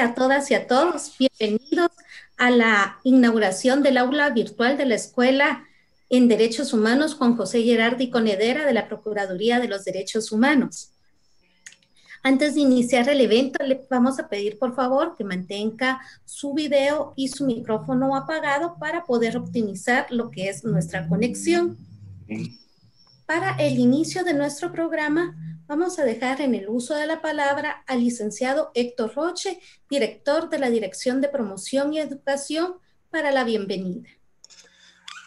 a todas y a todos. Bienvenidos a la inauguración del aula virtual de la Escuela en Derechos Humanos con José Gerardi Conedera de la Procuraduría de los Derechos Humanos. Antes de iniciar el evento, le vamos a pedir por favor que mantenga su video y su micrófono apagado para poder optimizar lo que es nuestra conexión. Para el inicio de nuestro programa, vamos a dejar en el uso de la palabra al licenciado Héctor Roche, director de la Dirección de Promoción y Educación, para la bienvenida.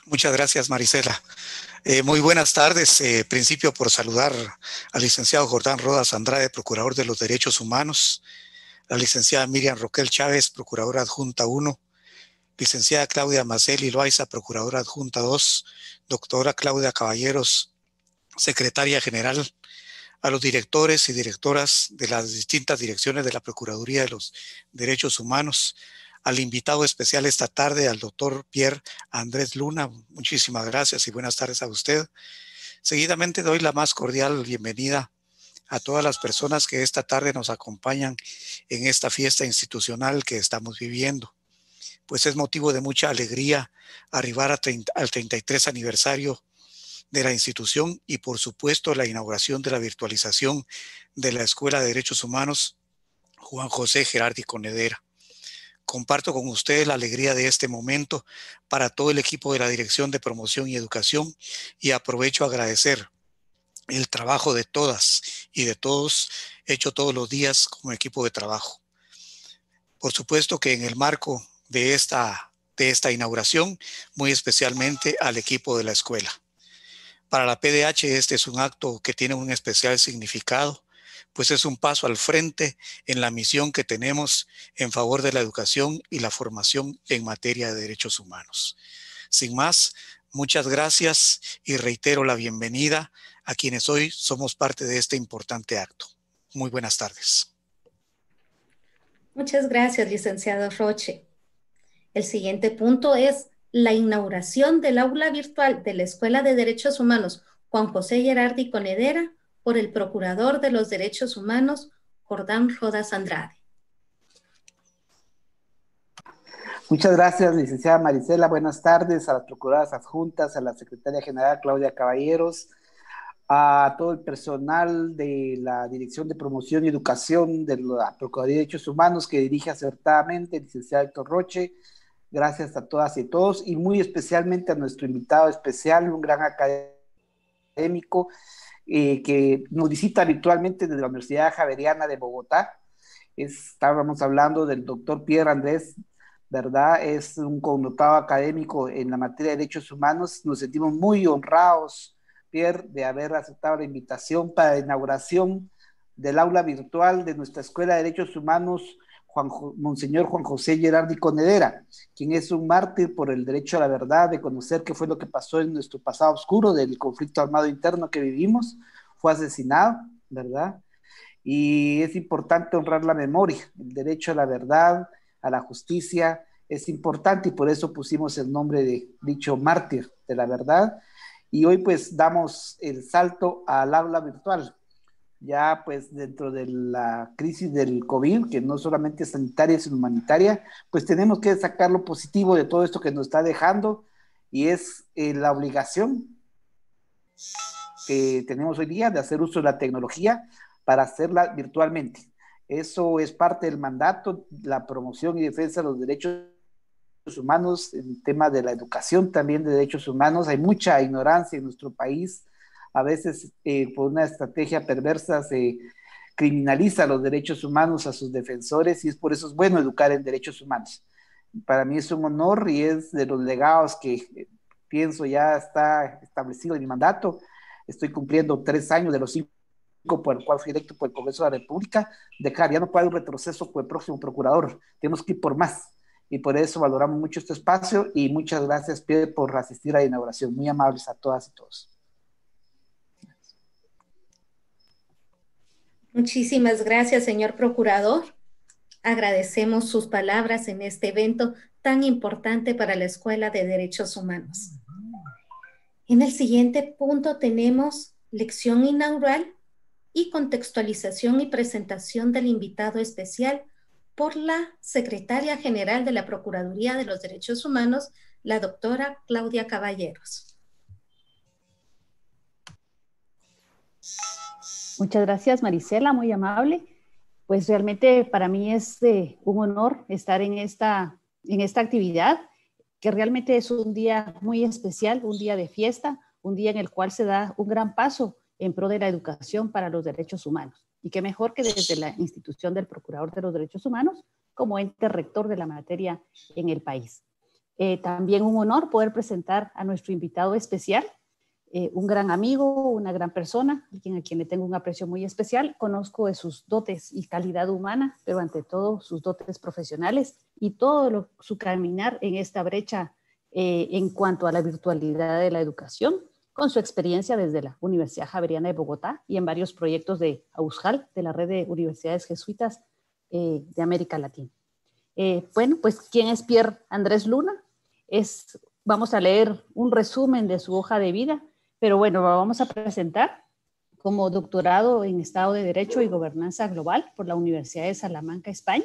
Muchas gracias, Marisela. Eh, muy buenas tardes. Eh, principio por saludar al licenciado Jordán Rodas Andrade, Procurador de los Derechos Humanos, la licenciada Miriam Roquel Chávez, Procuradora Adjunta 1, licenciada Claudia Maceli Loaiza, Procuradora Adjunta 2, doctora Claudia Caballeros, Secretaria General a los directores y directoras de las distintas direcciones de la Procuraduría de los Derechos Humanos, al invitado especial esta tarde, al doctor Pierre Andrés Luna. Muchísimas gracias y buenas tardes a usted. Seguidamente doy la más cordial bienvenida a todas las personas que esta tarde nos acompañan en esta fiesta institucional que estamos viviendo. Pues es motivo de mucha alegría arribar al 33 aniversario de la institución y por supuesto la inauguración de la virtualización de la Escuela de Derechos Humanos Juan José Gerardi Conedera. Comparto con ustedes la alegría de este momento para todo el equipo de la Dirección de Promoción y Educación y aprovecho agradecer el trabajo de todas y de todos hecho todos los días como equipo de trabajo. Por supuesto que en el marco de esta, de esta inauguración, muy especialmente al equipo de la escuela. Para la PDH este es un acto que tiene un especial significado, pues es un paso al frente en la misión que tenemos en favor de la educación y la formación en materia de derechos humanos. Sin más, muchas gracias y reitero la bienvenida a quienes hoy somos parte de este importante acto. Muy buenas tardes. Muchas gracias, licenciado Roche. El siguiente punto es la inauguración del aula virtual de la Escuela de Derechos Humanos Juan José Gerardi Conedera por el Procurador de los Derechos Humanos Jordán Rodas Andrade. Muchas gracias, licenciada Marisela. Buenas tardes a las procuradoras adjuntas, a la secretaria general Claudia Caballeros, a todo el personal de la Dirección de Promoción y Educación de la Procuraduría de Derechos Humanos que dirige acertadamente licenciada licenciado Héctor Roche, Gracias a todas y todos y muy especialmente a nuestro invitado especial, un gran académico eh, que nos visita virtualmente desde la Universidad Javeriana de Bogotá. Estábamos hablando del doctor Pierre Andrés, ¿verdad? Es un connotado académico en la materia de derechos humanos. Nos sentimos muy honrados, Pierre, de haber aceptado la invitación para la inauguración del aula virtual de nuestra Escuela de Derechos Humanos Juan, Monseñor Juan José Gerardi Conedera, quien es un mártir por el derecho a la verdad, de conocer qué fue lo que pasó en nuestro pasado oscuro del conflicto armado interno que vivimos, fue asesinado, ¿verdad? Y es importante honrar la memoria, el derecho a la verdad, a la justicia, es importante y por eso pusimos el nombre de dicho mártir de la verdad. Y hoy pues damos el salto al habla virtual, ya pues dentro de la crisis del COVID, que no solamente es sanitaria, sino humanitaria, pues tenemos que sacar lo positivo de todo esto que nos está dejando y es eh, la obligación que tenemos hoy día de hacer uso de la tecnología para hacerla virtualmente. Eso es parte del mandato, la promoción y defensa de los derechos humanos, el tema de la educación también de derechos humanos. Hay mucha ignorancia en nuestro país a veces eh, por una estrategia perversa se criminaliza los derechos humanos a sus defensores y es por eso es bueno educar en derechos humanos. Para mí es un honor y es de los legados que eh, pienso ya está establecido en mi mandato. Estoy cumpliendo tres años de los cinco por el cual fui electo por el Congreso de la República, dejar, ya no puede haber un retroceso con el próximo procurador, tenemos que ir por más. Y por eso valoramos mucho este espacio y muchas gracias, Pierre, por asistir a la inauguración. Muy amables a todas y todos. Muchísimas gracias, señor procurador. Agradecemos sus palabras en este evento tan importante para la Escuela de Derechos Humanos. En el siguiente punto tenemos lección inaugural y contextualización y presentación del invitado especial por la Secretaria General de la Procuraduría de los Derechos Humanos, la doctora Claudia Caballeros. Muchas gracias, Marisela, muy amable. Pues realmente para mí es eh, un honor estar en esta, en esta actividad, que realmente es un día muy especial, un día de fiesta, un día en el cual se da un gran paso en pro de la educación para los derechos humanos. Y qué mejor que desde la institución del Procurador de los Derechos Humanos como ente rector de la materia en el país. Eh, también un honor poder presentar a nuestro invitado especial, eh, un gran amigo, una gran persona, alguien a quien le tengo un aprecio muy especial. Conozco sus dotes y calidad humana, pero ante todo sus dotes profesionales y todo su caminar en esta brecha eh, en cuanto a la virtualidad de la educación, con su experiencia desde la Universidad Javeriana de Bogotá y en varios proyectos de AUSJAL, de la red de universidades jesuitas eh, de América Latina. bueno, pues, ¿quién es Pierre Andrés Luna? Es, vamos a leer un resumen de su hoja de vida pero bueno, vamos a presentar como doctorado en Estado de Derecho y Gobernanza Global por la Universidad de Salamanca, España.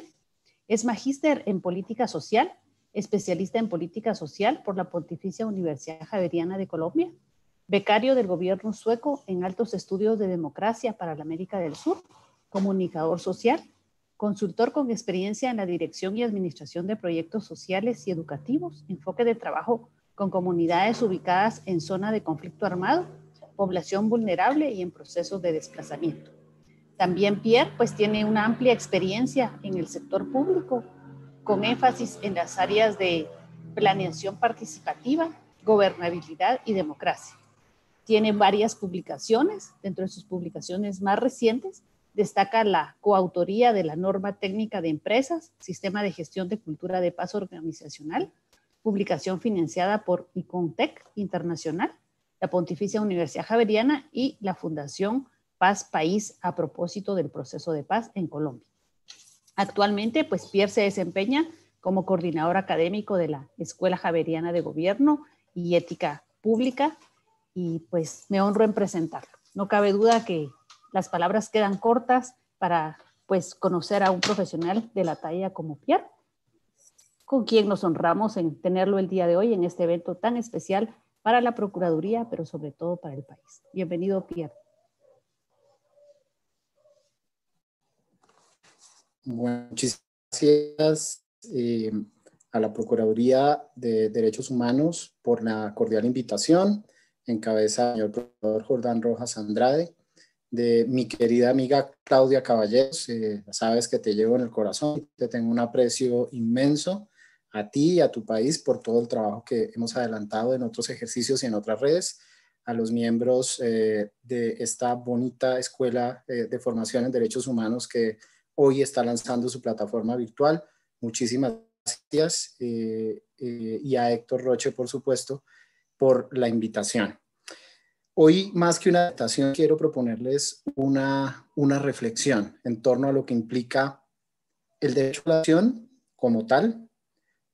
Es magíster en Política Social, especialista en Política Social por la Pontificia Universidad Javeriana de Colombia, becario del gobierno sueco en altos estudios de democracia para la América del Sur, comunicador social, consultor con experiencia en la dirección y administración de proyectos sociales y educativos, enfoque de trabajo con comunidades ubicadas en zona de conflicto armado, población vulnerable y en proceso de desplazamiento. También Pierre pues tiene una amplia experiencia en el sector público, con énfasis en las áreas de planeación participativa, gobernabilidad y democracia. Tiene varias publicaciones, dentro de sus publicaciones más recientes destaca la coautoría de la norma técnica de empresas, sistema de gestión de cultura de paz organizacional, publicación financiada por Icontec Internacional, la Pontificia Universidad Javeriana y la Fundación Paz País a propósito del proceso de paz en Colombia. Actualmente, pues Pierre se desempeña como coordinador académico de la Escuela Javeriana de Gobierno y Ética Pública y pues me honro en presentarlo. No cabe duda que las palabras quedan cortas para pues conocer a un profesional de la talla como Pierre con quien nos honramos en tenerlo el día de hoy en este evento tan especial para la Procuraduría, pero sobre todo para el país. Bienvenido, Pierre. Muchísimas gracias eh, a la Procuraduría de Derechos Humanos por la cordial invitación en cabeza del señor procurador Jordán Rojas Andrade, de mi querida amiga Claudia Caballero. Eh, sabes que te llevo en el corazón, te tengo un aprecio inmenso a ti y a tu país por todo el trabajo que hemos adelantado en otros ejercicios y en otras redes, a los miembros eh, de esta bonita escuela eh, de formación en derechos humanos que hoy está lanzando su plataforma virtual. Muchísimas gracias eh, y a Héctor Roche, por supuesto, por la invitación. Hoy, más que una invitación quiero proponerles una, una reflexión en torno a lo que implica el derecho a la acción como tal,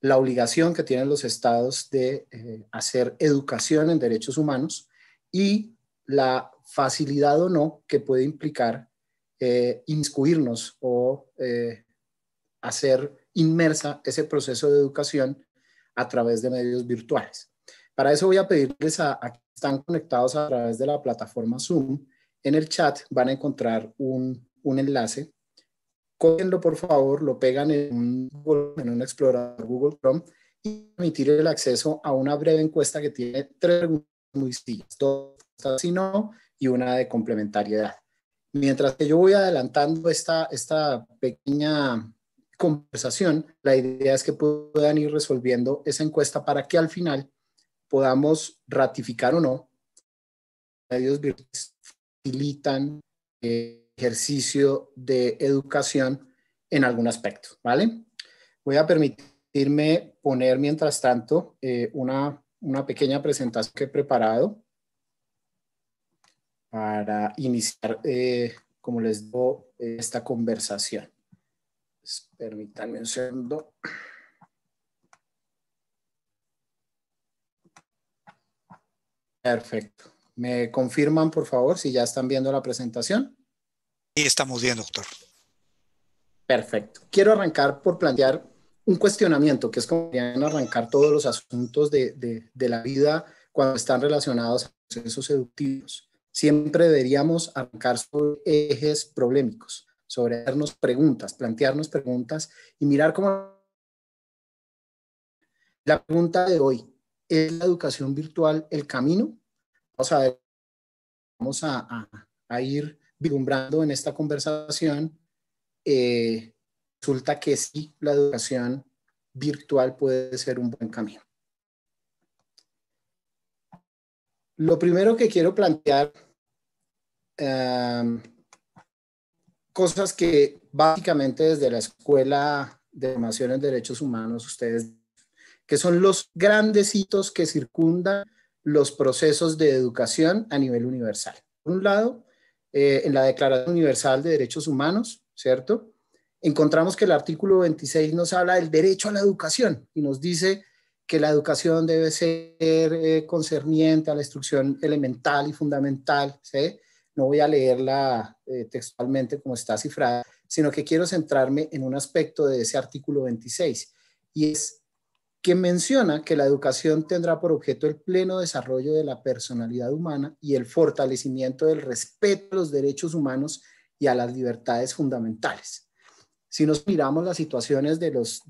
la obligación que tienen los estados de eh, hacer educación en derechos humanos y la facilidad o no que puede implicar eh, inscribirnos o eh, hacer inmersa ese proceso de educación a través de medios virtuales. Para eso voy a pedirles a, están conectados a través de la plataforma Zoom. En el chat van a encontrar un, un enlace cogenlo por favor, lo pegan en un, en un explorador Google Chrome y permitir el acceso a una breve encuesta que tiene tres preguntas muy sencillas, dos si no y una de complementariedad. Mientras que yo voy adelantando esta, esta pequeña conversación, la idea es que puedan ir resolviendo esa encuesta para que al final podamos ratificar o no medios virtuales facilitan eh, ejercicio de educación en algún aspecto, ¿vale? Voy a permitirme poner, mientras tanto, eh, una, una pequeña presentación que he preparado para iniciar, eh, como les digo, esta conversación. Pues, permítanme un Perfecto. ¿Me confirman, por favor, si ya están viendo la presentación? y estamos bien, doctor. Perfecto. Quiero arrancar por plantear un cuestionamiento, que es como arrancar todos los asuntos de, la vida cuando están relacionados a procesos seductivos. Siempre deberíamos arrancar sobre ejes problemáticos, sobre hacernos preguntas, plantearnos preguntas y mirar cómo... La pregunta de hoy, ¿es la educación virtual el camino? Vamos a ver, vamos a, a ir vislumbrando en esta conversación, eh, resulta que sí, la educación virtual puede ser un buen camino. Lo primero que quiero plantear, cosas que básicamente desde la Escuela de Formación en Derechos Humanos, ustedes, que son los grandes hitos que circundan los procesos de educación a nivel universal. Por un lado, eh, en la Declaración Universal de Derechos Humanos, ¿cierto? Encontramos que el artículo 26 nos habla del derecho a la educación y nos dice que la educación debe ser eh, concerniente a la instrucción elemental y fundamental, ¿sí? No voy a leerla eh, textualmente como está cifrada, sino que quiero centrarme en un aspecto de ese artículo 26 y es que menciona que la educación tendrá por objeto el pleno desarrollo de la personalidad humana y el fortalecimiento del respeto a los derechos humanos y a las libertades fundamentales. Si nos miramos las situaciones de los,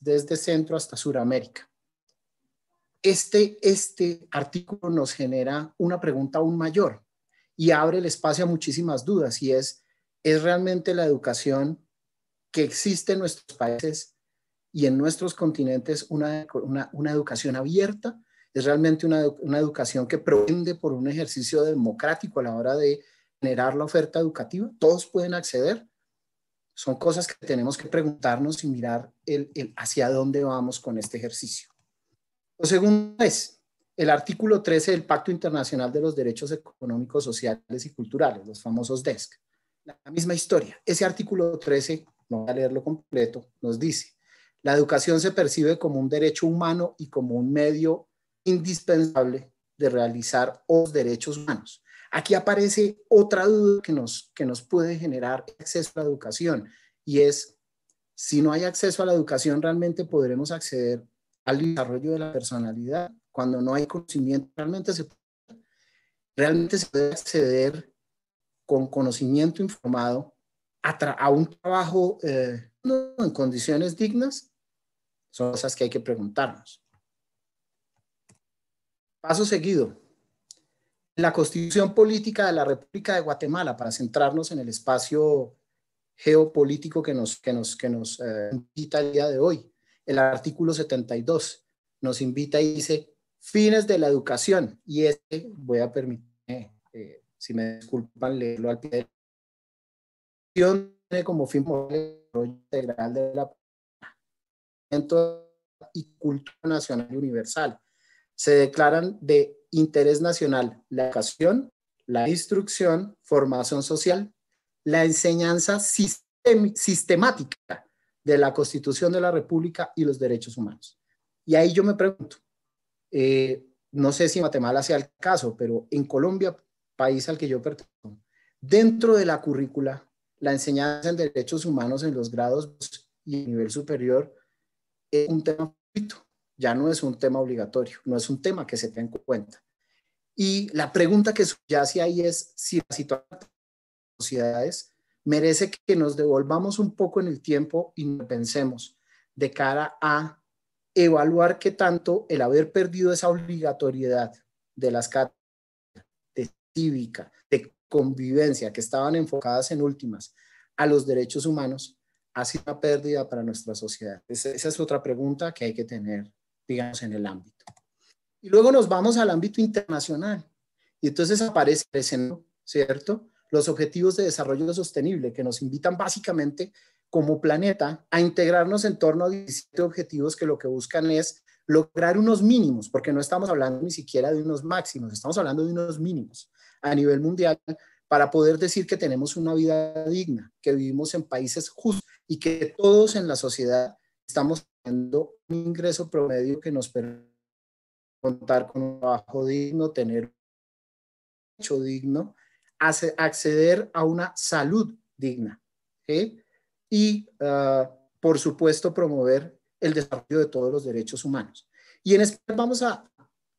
desde Centro hasta Suramérica, este, este artículo nos genera una pregunta aún mayor y abre el espacio a muchísimas dudas y es, ¿es realmente la educación que existe en nuestros países y en nuestros continentes una, una, educación abierta es realmente una, una educación que prende por un ejercicio democrático a la hora de generar la oferta educativa. Todos pueden acceder. Son cosas que tenemos que preguntarnos y mirar el, el hacia dónde vamos con este ejercicio. Lo segundo es el artículo 13 del Pacto Internacional de los Derechos Económicos, Sociales y Culturales, los famosos DESC. La misma historia. Ese artículo 13, no voy a leerlo completo, nos dice, la educación se percibe como un derecho humano y como un medio indispensable de realizar los derechos humanos. Aquí aparece otra duda que nos, que nos puede generar acceso a la educación y es, si no hay acceso a la educación, realmente podremos acceder al desarrollo de la personalidad. Cuando no hay conocimiento, realmente se puede, realmente se puede acceder con conocimiento informado a, a un trabajo eh, en condiciones dignas son cosas que hay que preguntarnos. Paso seguido. La constitución política de la República de Guatemala, para centrarnos en el espacio geopolítico que nos, que nos, que nos eh, invita el día de hoy. El artículo 72 nos invita y dice fines de la educación. Y este voy a permitirme, eh, si me disculpan, leerlo al pie. Tiene como fin integral de la y cultura nacional y universal. Se declaran de interés nacional la educación, la instrucción, formación social, la enseñanza sistemática de la Constitución de la República y los derechos humanos. Y ahí yo me pregunto, eh, no sé si Guatemala sea el caso, pero en Colombia, país al que yo pertenezco, dentro de la currícula, la enseñanza en derechos humanos en los grados y nivel superior un tema ya no es un tema obligatorio, no es un tema que se tenga en cuenta. Y la pregunta que subyace ahí es si la situación de las sociedades merece que nos devolvamos un poco en el tiempo y pensemos de cara a evaluar qué tanto el haber perdido esa obligatoriedad de las cátedras de cívica, de convivencia, que estaban enfocadas en últimas a los derechos humanos, ha sido una pérdida para nuestra sociedad? Esa, es otra pregunta que hay que tener, digamos, en el ámbito. Y luego nos vamos al ámbito internacional. Y entonces aparece ¿cierto? Los objetivos de desarrollo sostenible que nos invitan básicamente como planeta a integrarnos en torno a 17 objetivos que lo que buscan es lograr unos mínimos, porque no estamos hablando ni siquiera de unos máximos, estamos hablando de unos mínimos a nivel mundial para poder decir que tenemos una vida digna, que vivimos en países justos y que todos en la sociedad estamos teniendo un ingreso promedio que nos permite contar con un trabajo digno, tener un hecho digno, acceder a una salud digna y, ah, por supuesto, promover el desarrollo de todos los derechos humanos. Y en momento este vamos a,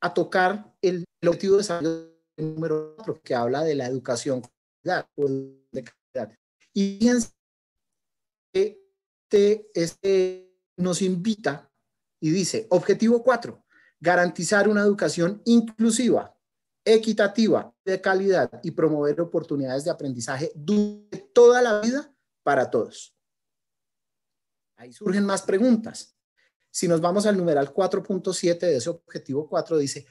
a tocar el, objetivo de desarrollo número cuatro, que habla de la educación de calidad. Y fíjense este, eh, nos invita y dice, objetivo 4, garantizar una educación inclusiva, equitativa, de calidad y promover oportunidades de aprendizaje durante toda la vida para todos. Ahí surgen más preguntas. Si nos vamos al numeral 4.7 de ese objetivo 4, dice,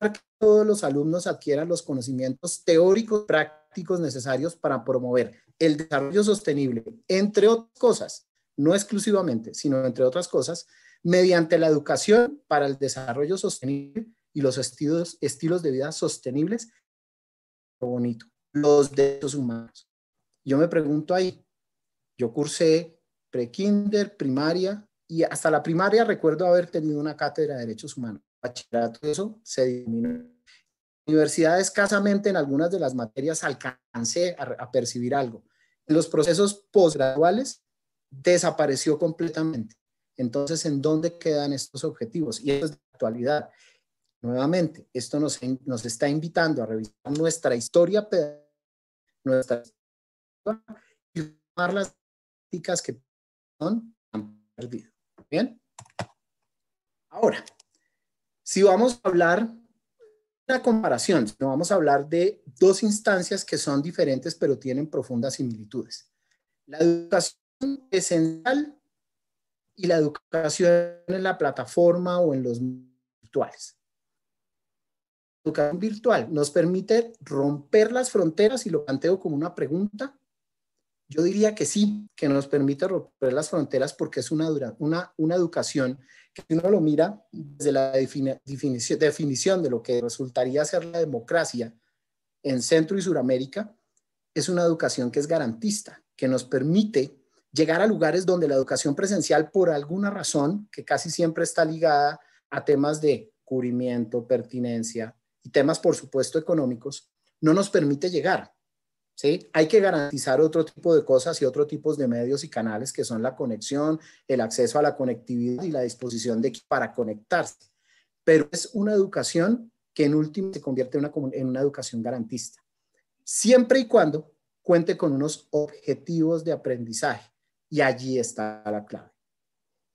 que todos los alumnos adquieran los conocimientos teóricos y prácticos necesarios para promover el desarrollo sostenible, entre otras cosas, no exclusivamente, sino entre otras cosas, mediante la educación para el desarrollo sostenible y los estilos, estilos de vida sostenibles. lo Bonito, los derechos humanos. Yo me pregunto ahí, yo cursé pre prekinder, primaria, y hasta la primaria recuerdo haber tenido una cátedra de derechos humanos bachillerato, eso se disminuyó. Universidad escasamente en algunas de las materias alcancé a, percibir algo. En los procesos postgraduales desapareció completamente. Entonces, ¿en dónde quedan estos objetivos? Y esto es de actualidad. Nuevamente, esto nos, nos está invitando a revisar nuestra historia pedagógica, nuestra historia, y tomar las prácticas que son perdido. Bien. Ahora, si vamos a hablar una comparación, no vamos a hablar de dos instancias que son diferentes pero tienen profundas similitudes. La educación esencial y la educación en la plataforma o en los virtuales. La educación virtual nos permite romper las fronteras y lo planteo como una pregunta yo diría que sí, que nos permite romper las fronteras porque es una, una, educación que uno lo mira desde la definición, definición de lo que resultaría ser la democracia en Centro y Suramérica, es una educación que es garantista, que nos permite llegar a lugares donde la educación presencial, por alguna razón, que casi siempre está ligada a temas de cubrimiento, pertinencia y temas, por supuesto, económicos, no nos permite llegar. Hay que garantizar otro tipo de cosas y otro tipo de medios y canales que son la conexión, el acceso a la conectividad y la disposición de para conectarse. Pero es una educación que en último se convierte en una, en una educación garantista, siempre y cuando cuente con unos objetivos de aprendizaje. Y allí está la clave.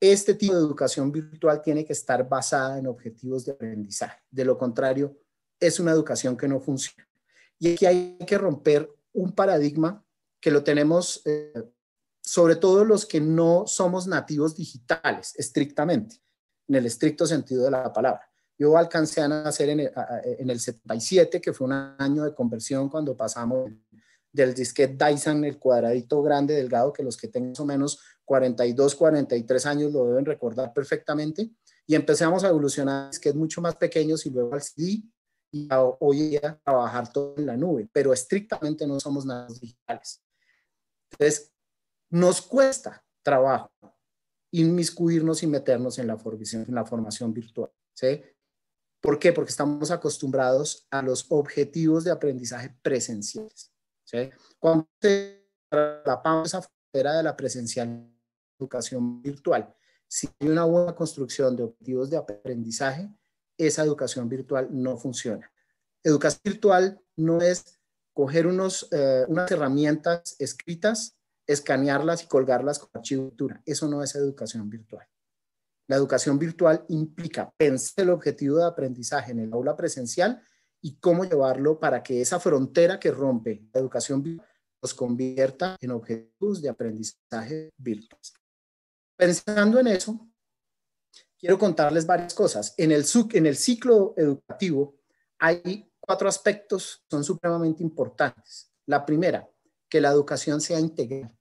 Este tipo de educación virtual tiene que estar basada en objetivos de aprendizaje. De lo contrario, es una educación que no funciona. Y aquí hay que romper un paradigma que lo tenemos eh, sobre todo los que no somos nativos digitales, estrictamente, en el estricto sentido de la palabra. Yo alcancé a nacer en el, en el 77, que fue un año de conversión cuando pasamos del disquete Dyson, el cuadradito grande, delgado, que los que tengan más o menos 42, 43 años lo deben recordar perfectamente, y empezamos a evolucionar a disquetes mucho más pequeños y luego al CD, y hoy a trabajar todo en la nube, pero estrictamente no somos nada digitales. Entonces, nos cuesta trabajo inmiscuirnos y meternos en la formación, en la formación virtual. ¿sí? ¿Por qué? Porque estamos acostumbrados a los objetivos de aprendizaje presenciales. ¿sí? Cuando se esa frontera de la presencial educación virtual, si hay una buena construcción de objetivos de aprendizaje, esa educación virtual no funciona. Educación virtual no es coger unos, eh, unas herramientas escritas, escanearlas y colgarlas con archivitura. Eso no es educación virtual. La educación virtual implica pensar el objetivo de aprendizaje en el aula presencial y cómo llevarlo para que esa frontera que rompe la educación virtual los convierta en objetivos de aprendizaje virtuales. Pensando en eso, quiero contarles varias cosas. En el, en el ciclo educativo hay cuatro aspectos que son supremamente importantes. La primera, que la educación sea integral.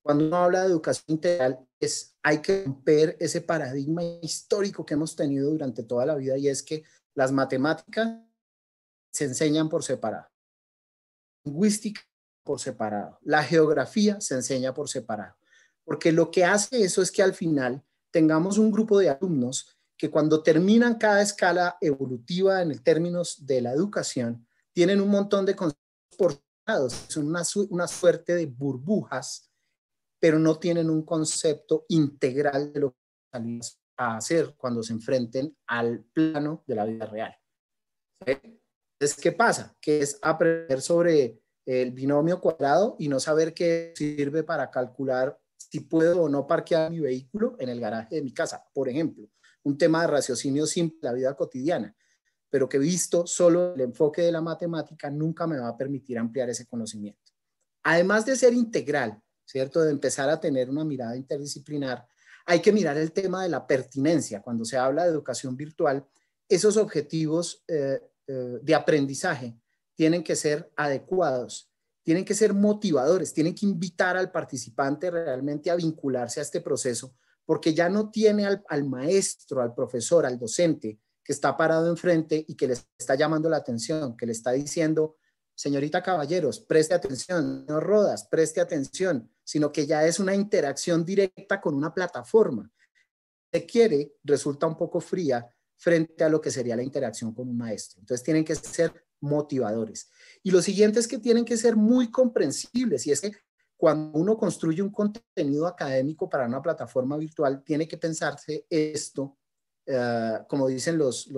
Cuando uno habla de educación integral, es, hay que romper ese paradigma histórico que hemos tenido durante toda la vida y es que las matemáticas se enseñan por separado, lingüística por separado, la geografía se enseña por separado, porque lo que hace eso es que al final tengamos un grupo de alumnos que cuando terminan cada escala evolutiva en el términos de la educación, tienen un montón de conceptos portados, son una, suerte de burbujas, pero no tienen un concepto integral de lo que van a hacer cuando se enfrenten al plano de la vida real. ¿Sí? Entonces, ¿qué pasa? Que es aprender sobre el binomio cuadrado y no saber qué sirve para calcular si puedo o no parquear mi vehículo en el garaje de mi casa, por ejemplo. Un tema de raciocinio simple, la vida cotidiana, pero que visto solo el enfoque de la matemática nunca me va a permitir ampliar ese conocimiento. Además de ser integral, ¿cierto? De empezar a tener una mirada interdisciplinar, hay que mirar el tema de la pertinencia. Cuando se habla de educación virtual, esos objetivos eh, eh, de aprendizaje tienen que ser adecuados tienen que ser motivadores, tienen que invitar al participante realmente a vincularse a este proceso, porque ya no tiene al, maestro, al profesor, al docente que está parado enfrente y que le está llamando la atención, que le está diciendo, señorita Caballeros, preste atención, no Rodas, preste atención, sino que ya es una interacción directa con una plataforma. Se quiere, resulta un poco fría frente a lo que sería la interacción con un maestro. Entonces tienen que ser motivadores. Y lo siguiente es que tienen que ser muy comprensibles y es que cuando uno construye un contenido académico para una plataforma virtual, tiene que pensarse esto, eh, como dicen los,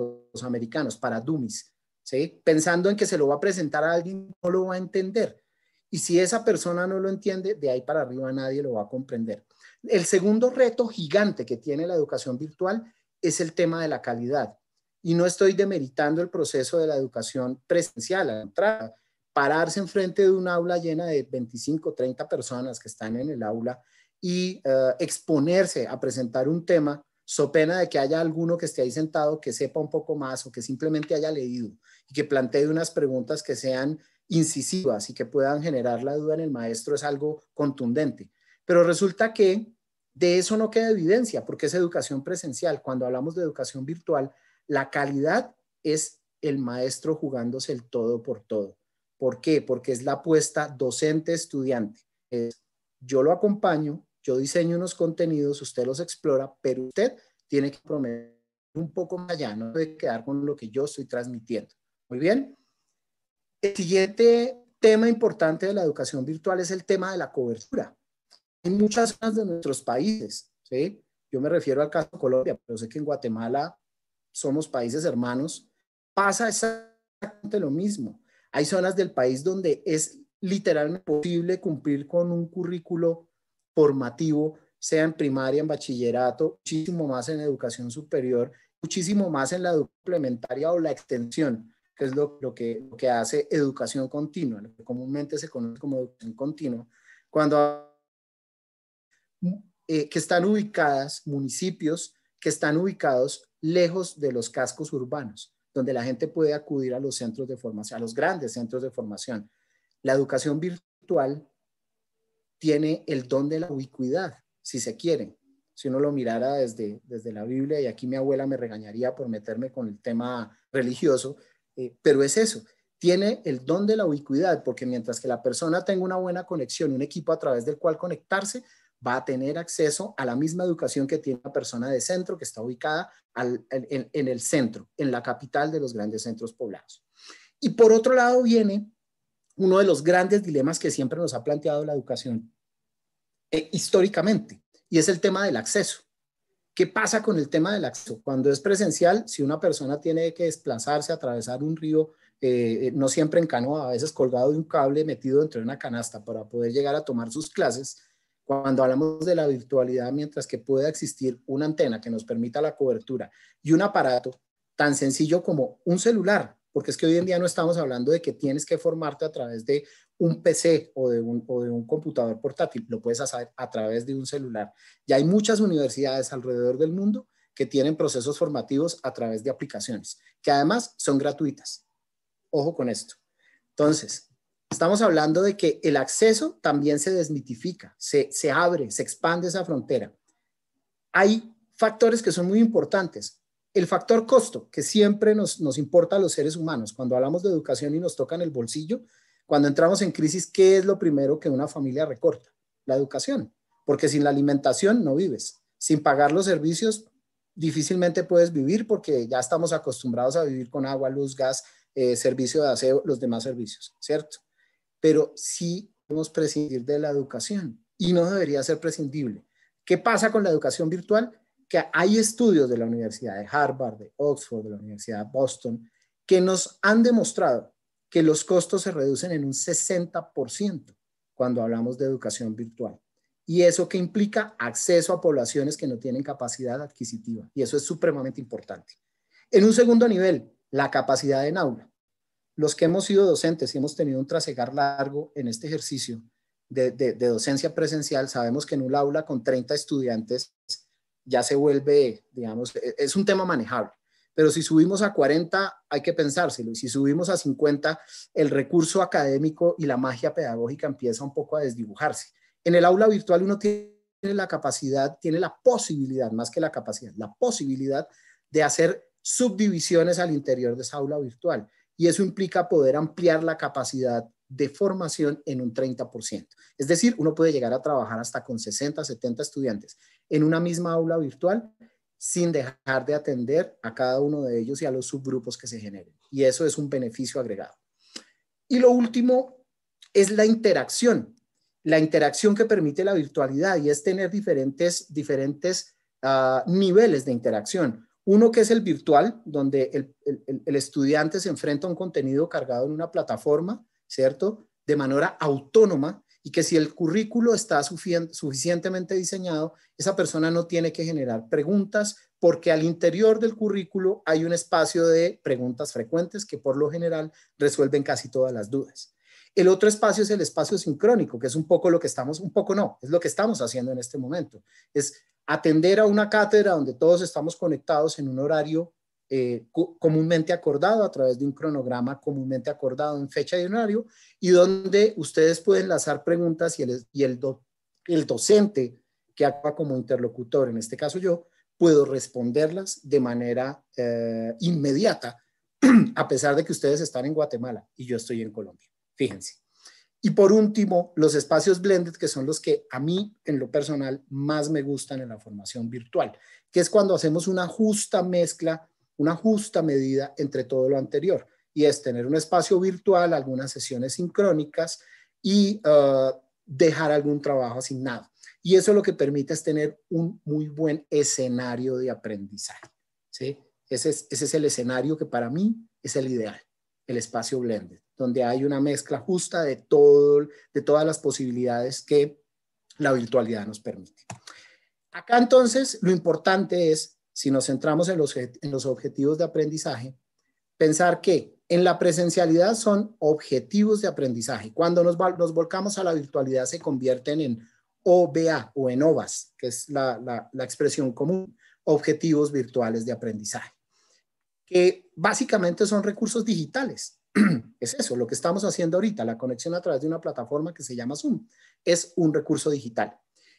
americanos, para dummies, ¿sí? pensando en que se lo va a presentar a alguien, no lo va a entender. Y si esa persona no lo entiende, de ahí para arriba nadie lo va a comprender. El segundo reto gigante que tiene la educación virtual es el tema de la calidad. Y no estoy demeritando el proceso de la educación presencial, al entrada pararse enfrente de un aula llena de 25, 30 personas que están en el aula y eh, exponerse a presentar un tema, so pena de que haya alguno que esté ahí sentado que sepa un poco más o que simplemente haya leído y que plantee unas preguntas que sean incisivas y que puedan generar la duda en el maestro es algo contundente. Pero resulta que de eso no queda evidencia, porque es educación presencial. Cuando hablamos de educación virtual, la calidad es el maestro jugándose el todo por todo. ¿Por qué? Porque es la apuesta docente-estudiante. Yo lo acompaño, yo diseño unos contenidos, usted los explora, pero usted tiene que prometer un poco más allá, no debe quedar con lo que yo estoy transmitiendo. Muy bien. El siguiente tema importante de la educación virtual es el tema de la cobertura muchas zonas de nuestros países. ¿sí? Yo me refiero al caso de Colombia, pero sé que en Guatemala somos países hermanos. Pasa exactamente lo mismo. Hay zonas del país donde es literalmente posible cumplir con un currículo formativo, sea en primaria, en bachillerato, muchísimo más en educación superior, muchísimo más en la educación complementaria o la extensión, que es lo, que, hace educación continua, lo que comúnmente se conoce como educación continua. Cuando eh, que están ubicadas, municipios que están ubicados lejos de los cascos urbanos, donde la gente puede acudir a los centros de formación, a los grandes centros de formación. La educación virtual tiene el don de la ubicuidad, si se quiere. Si uno lo mirara desde, la Biblia, y aquí mi abuela me regañaría por meterme con el tema religioso, eh, pero es eso, tiene el don de la ubicuidad, porque mientras que la persona tenga una buena conexión, un equipo a través del cual conectarse, va a tener acceso a la misma educación que tiene la persona de centro, que está ubicada en, el centro, en la capital de los grandes centros poblados. Y por otro lado viene uno de los grandes dilemas que siempre nos ha planteado la educación eh, históricamente, y es el tema del acceso. ¿Qué pasa con el tema del acceso? Cuando es presencial, si una persona tiene que desplazarse, atravesar un río, eh, eh, no siempre en canoa, a veces colgado de un cable metido entre una canasta para poder llegar a tomar sus clases, cuando hablamos de la virtualidad, mientras que pueda existir una antena que nos permita la cobertura y un aparato tan sencillo como un celular, porque es que hoy en día no estamos hablando de que tienes que formarte a través de un PC o de un, computador portátil, lo puedes hacer a través de un celular. Ya hay muchas universidades alrededor del mundo que tienen procesos formativos a través de aplicaciones, que además son gratuitas. Ojo con esto. Entonces, estamos hablando de que el acceso también se desmitifica, se, abre, se expande esa frontera. Hay factores que son muy importantes. El factor costo, que siempre nos, importa a los seres humanos. Cuando hablamos de educación y nos toca en el bolsillo, cuando entramos en crisis, ¿qué es lo primero que una familia recorta? La educación, porque sin la alimentación no vives. Sin pagar los servicios, difícilmente puedes vivir porque ya estamos acostumbrados a vivir con agua, luz, gas, eh, servicio de aseo, los demás servicios, ¿cierto? pero sí podemos prescindir de la educación y no debería ser prescindible. ¿Qué pasa con la educación virtual? Que hay estudios de la Universidad de Harvard, de Oxford, de la Universidad de Boston, que nos han demostrado que los costos se reducen en un 60% cuando hablamos de educación virtual. Y eso que implica acceso a poblaciones que no tienen capacidad adquisitiva. Y eso es supremamente importante. En un segundo nivel, la capacidad en aula los que hemos sido docentes y hemos tenido un trasegar largo en este ejercicio de, docencia presencial, sabemos que en un aula con 30 estudiantes ya se vuelve, digamos, e, es un tema manejable. Pero si subimos a 40, hay que pensárselo. Y si subimos a 50, el recurso académico y la magia pedagógica empieza un poco a desdibujarse. En el aula virtual uno tiene la capacidad, tiene la posibilidad, más que la capacidad, la posibilidad de hacer subdivisiones al interior de esa aula virtual y eso implica poder ampliar la capacidad de formación en un 30%. Es decir, uno puede llegar a trabajar hasta con 60, 70 estudiantes en una misma aula virtual sin dejar de atender a cada uno de ellos y a los subgrupos que se generen. Y eso es un beneficio agregado. Y lo último es la interacción, la interacción que permite la virtualidad y es tener diferentes, diferentes ah, niveles de interacción uno que es el virtual, donde el, estudiante se enfrenta a un contenido cargado en una plataforma, ¿cierto? De manera autónoma y que si el currículo está suficientemente diseñado, esa persona no tiene que generar preguntas porque al interior del currículo hay un espacio de preguntas frecuentes que por lo general resuelven casi todas las dudas. El otro espacio es el espacio sincrónico, que es un poco lo que estamos, un poco no, es lo que estamos haciendo en este momento. Es atender a una cátedra donde todos estamos conectados en un horario eh, comúnmente acordado a través de un cronograma comúnmente acordado en fecha y horario y donde ustedes pueden lanzar preguntas y el, y el, docente que actúa como interlocutor, en este caso yo, puedo responderlas de manera eh, inmediata, a pesar de que ustedes están en Guatemala y yo estoy en Colombia. Fíjense. Y por último, los espacios blended, que son los que a mí, en lo personal, más me gustan en la formación virtual, que es cuando hacemos una justa mezcla, una justa medida entre todo lo anterior. Y es tener un espacio virtual, algunas sesiones sincrónicas y uh, dejar algún trabajo asignado. Y eso lo que permite es tener un muy buen escenario de aprendizaje. ¿sí? ese es el escenario que para mí es el ideal, el espacio blended donde hay una mezcla justa de, todo, de todas las posibilidades que la virtualidad nos permite. Acá entonces lo importante es, si nos centramos en los, objetivos de aprendizaje, pensar que en la presencialidad son objetivos de aprendizaje. Cuando nos, volcamos a la virtualidad se convierten en OBA o en OVAS, que es la expresión común, objetivos virtuales de aprendizaje, que básicamente son recursos digitales es eso, lo que estamos haciendo ahorita, la conexión a través de una plataforma que se llama Zoom, es un recurso digital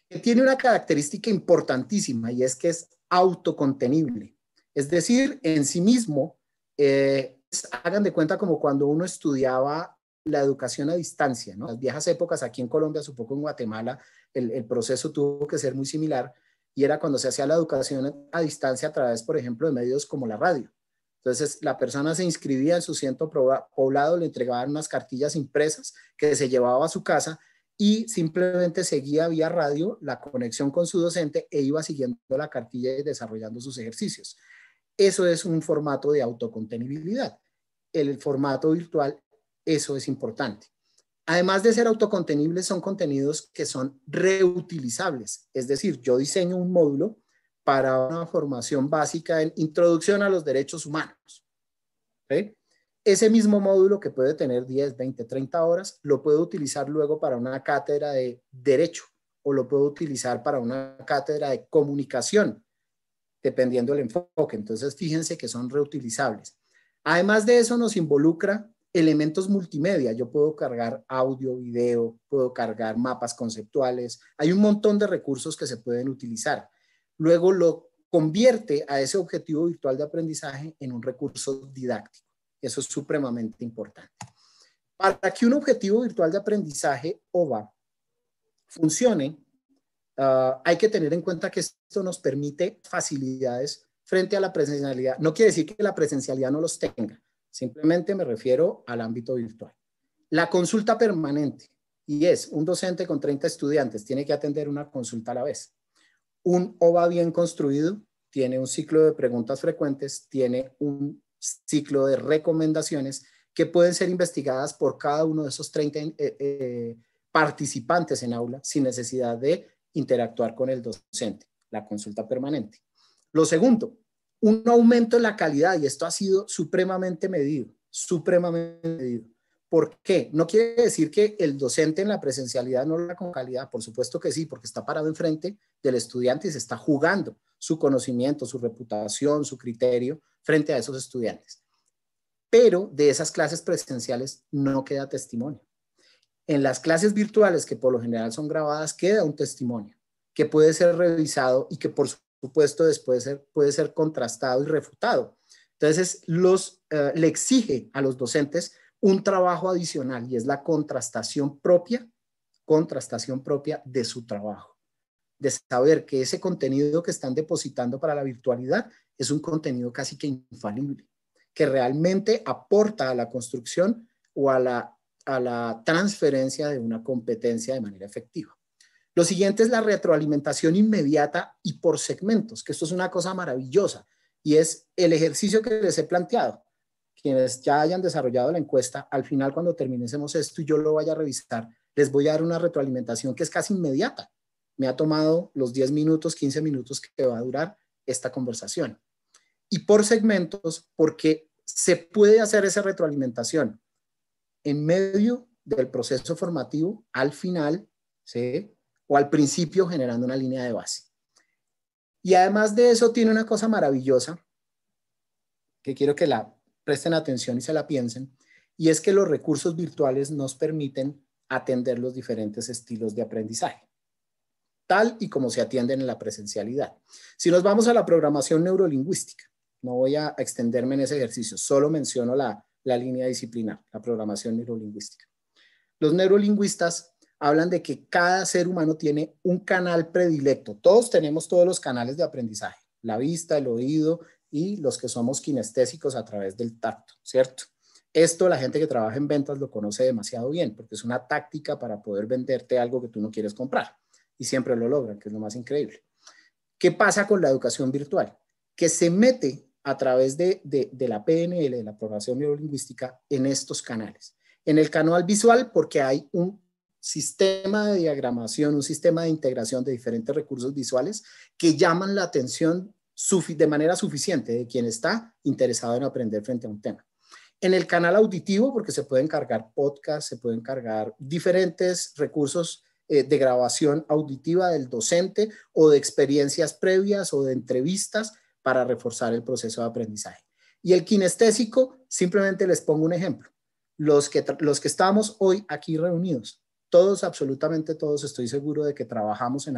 que tiene una característica importantísima y es que es autocontenible. Es decir, en sí mismo, eh, hagan de cuenta como cuando uno estudiaba la educación a distancia, ¿no? Las viejas épocas aquí en Colombia, supongo en Guatemala, el proceso tuvo que ser muy similar y era cuando se hacía la educación a distancia a través, por ejemplo, de medios como la radio. Entonces, la persona se inscribía en su centro poblado, le entregaban unas cartillas impresas que se llevaba a su casa y simplemente seguía vía radio la conexión con su docente e iba siguiendo la cartilla y desarrollando sus ejercicios. Eso es un formato de autocontenibilidad. El formato virtual, eso es importante. Además de ser autocontenibles, son contenidos que son reutilizables. Es decir, yo diseño un módulo, para una formación básica en Introducción a los Derechos Humanos. Ese mismo módulo que puede tener 10, 20, 30 horas, lo puedo utilizar luego para una cátedra de Derecho o lo puedo utilizar para una cátedra de Comunicación, dependiendo del enfoque. Entonces, fíjense que son reutilizables. Además de eso, nos involucra elementos multimedia. Yo puedo cargar audio, video, puedo cargar mapas conceptuales. Hay un montón de recursos que se pueden utilizar luego lo convierte a ese objetivo virtual de aprendizaje en un recurso didáctico. Eso es supremamente importante. Para que un objetivo virtual de aprendizaje OVA funcione, ah, hay que tener en cuenta que esto nos permite facilidades frente a la presencialidad. No quiere decir que la presencialidad no los tenga, simplemente me refiero al ámbito virtual. La consulta permanente, y es un docente con 30 estudiantes, tiene que atender una consulta a la vez. Un OVA bien construido tiene un ciclo de preguntas frecuentes, tiene un ciclo de recomendaciones que pueden ser investigadas por cada uno de esos 30 eh, eh, participantes en aula sin necesidad de interactuar con el docente, la consulta permanente. Lo segundo, un aumento en la calidad, y esto ha sido supremamente medido, supremamente medido. ¿Por qué? No quiere decir que el docente en la presencialidad no la con calidad, por supuesto que sí, porque está parado enfrente del estudiante y se está jugando su conocimiento, su reputación, su criterio frente a esos estudiantes. Pero de esas clases presenciales no queda testimonio. En las clases virtuales, que por lo general son grabadas, queda un testimonio que puede ser revisado y que por supuesto después puede ser contrastado y refutado. Entonces, los, eh, le exige a los docentes un trabajo adicional y es la contrastación propia, contrastación propia de su trabajo de saber que ese contenido que están depositando para la virtualidad es un contenido casi que infalible, que realmente aporta a la construcción o a la, a la transferencia de una competencia de manera efectiva. Lo siguiente es la retroalimentación inmediata y por segmentos, que esto es una cosa maravillosa y es el ejercicio que les he planteado. Quienes ya hayan desarrollado la encuesta, al final cuando terminemos esto y yo lo vaya a revisar, les voy a dar una retroalimentación que es casi inmediata me ha tomado los 10 minutos, 15 minutos que va a durar esta conversación. Y por segmentos, porque se puede hacer esa retroalimentación en medio del proceso formativo, al final, o al principio generando una línea de base. Y además de eso tiene una cosa maravillosa que quiero que la presten atención y se la piensen, y es que los recursos virtuales nos permiten atender los diferentes estilos de aprendizaje tal y como se atienden en la presencialidad. Si nos vamos a la programación neurolingüística, no voy a extenderme en ese ejercicio, solo menciono la, la línea disciplinar, la programación neurolingüística. Los neurolingüistas hablan de que cada ser humano tiene un canal predilecto. Todos tenemos todos los canales de aprendizaje, la vista, el oído y los que somos kinestésicos a través del tacto, ¿cierto? Esto la gente que trabaja en ventas lo conoce demasiado bien porque es una táctica para poder venderte algo que tú no quieres comprar y siempre lo logran, que es lo más increíble. ¿Qué pasa con la educación virtual? Que se mete a través de, la PNL, de la programación neurolingüística, en estos canales. En el canal visual, porque hay un sistema de diagramación, un sistema de integración de diferentes recursos visuales que llaman la atención de manera suficiente de quien está interesado en aprender frente a un tema. En el canal auditivo, porque se pueden cargar podcasts, se pueden cargar diferentes recursos eh, de grabación auditiva del docente o de experiencias previas o de entrevistas para reforzar el proceso de aprendizaje. Y el kinestésico, simplemente les pongo un ejemplo. Los que, los que estamos hoy aquí reunidos, todos, absolutamente todos, estoy seguro de que trabajamos en,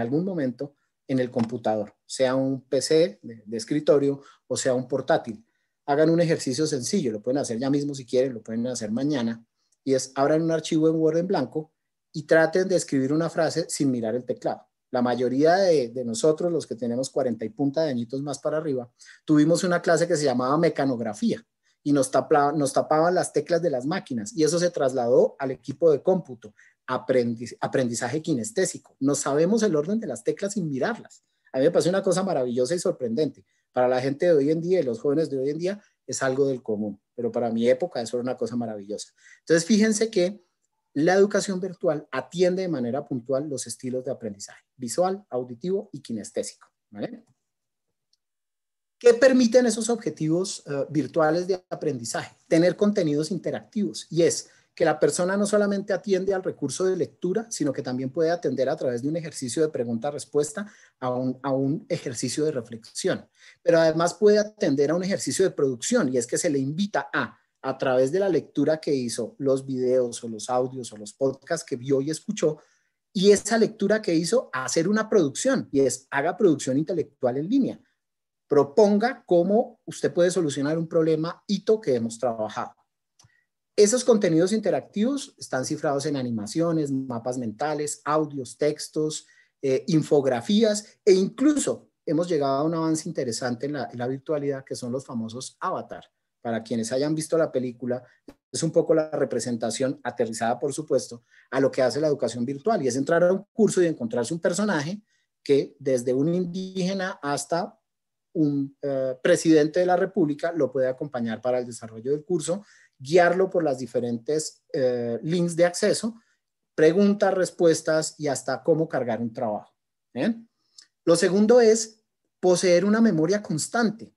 algún momento en el computador, sea un PC de, de, escritorio o sea un portátil. Hagan un ejercicio sencillo, lo pueden hacer ya mismo si quieren, lo pueden hacer mañana, y es abran un archivo en Word en blanco y traten de escribir una frase sin mirar el teclado. La mayoría de, nosotros, los que tenemos 40 y punta de añitos más para arriba, tuvimos una clase que se llamaba mecanografía y nos, tapaban las teclas de las máquinas y eso se trasladó al equipo de cómputo, aprendizaje kinestésico. No sabemos el orden de las teclas sin mirarlas. A mí me pasó una cosa maravillosa y sorprendente. Para la gente de hoy en día y los jóvenes de hoy en día es algo del común, pero para mi época eso era una cosa maravillosa. Entonces, fíjense que la educación virtual atiende de manera puntual los estilos de aprendizaje visual, auditivo y kinestésico. ¿vale? ¿Qué permiten esos objetivos eh, virtuales de aprendizaje? Tener contenidos interactivos y es que la persona no solamente atiende al recurso de lectura, sino que también puede atender a través de un ejercicio de pregunta-respuesta a un ejercicio de reflexión. Pero además puede atender a un ejercicio de producción y es que se le invita a a través de la lectura que hizo, los videos o los audios o los podcasts que vio y escuchó, y esa lectura que hizo, hacer una producción, y es haga producción intelectual en línea. Proponga cómo usted puede solucionar un problema hito que hemos trabajado. Esos contenidos interactivos están cifrados en animaciones, mapas mentales, audios, textos, eh, infografías e incluso hemos llegado a un avance interesante en la, en la virtualidad que son los famosos avatar para quienes hayan visto la película, es un poco la representación aterrizada, por supuesto, a lo que hace la educación virtual y es entrar a un curso y encontrarse un personaje que desde un indígena hasta un eh, presidente de la República lo puede acompañar para el desarrollo del curso, guiarlo por las diferentes eh, links de acceso, preguntas, respuestas y hasta cómo cargar un trabajo. Lo segundo es poseer una memoria constante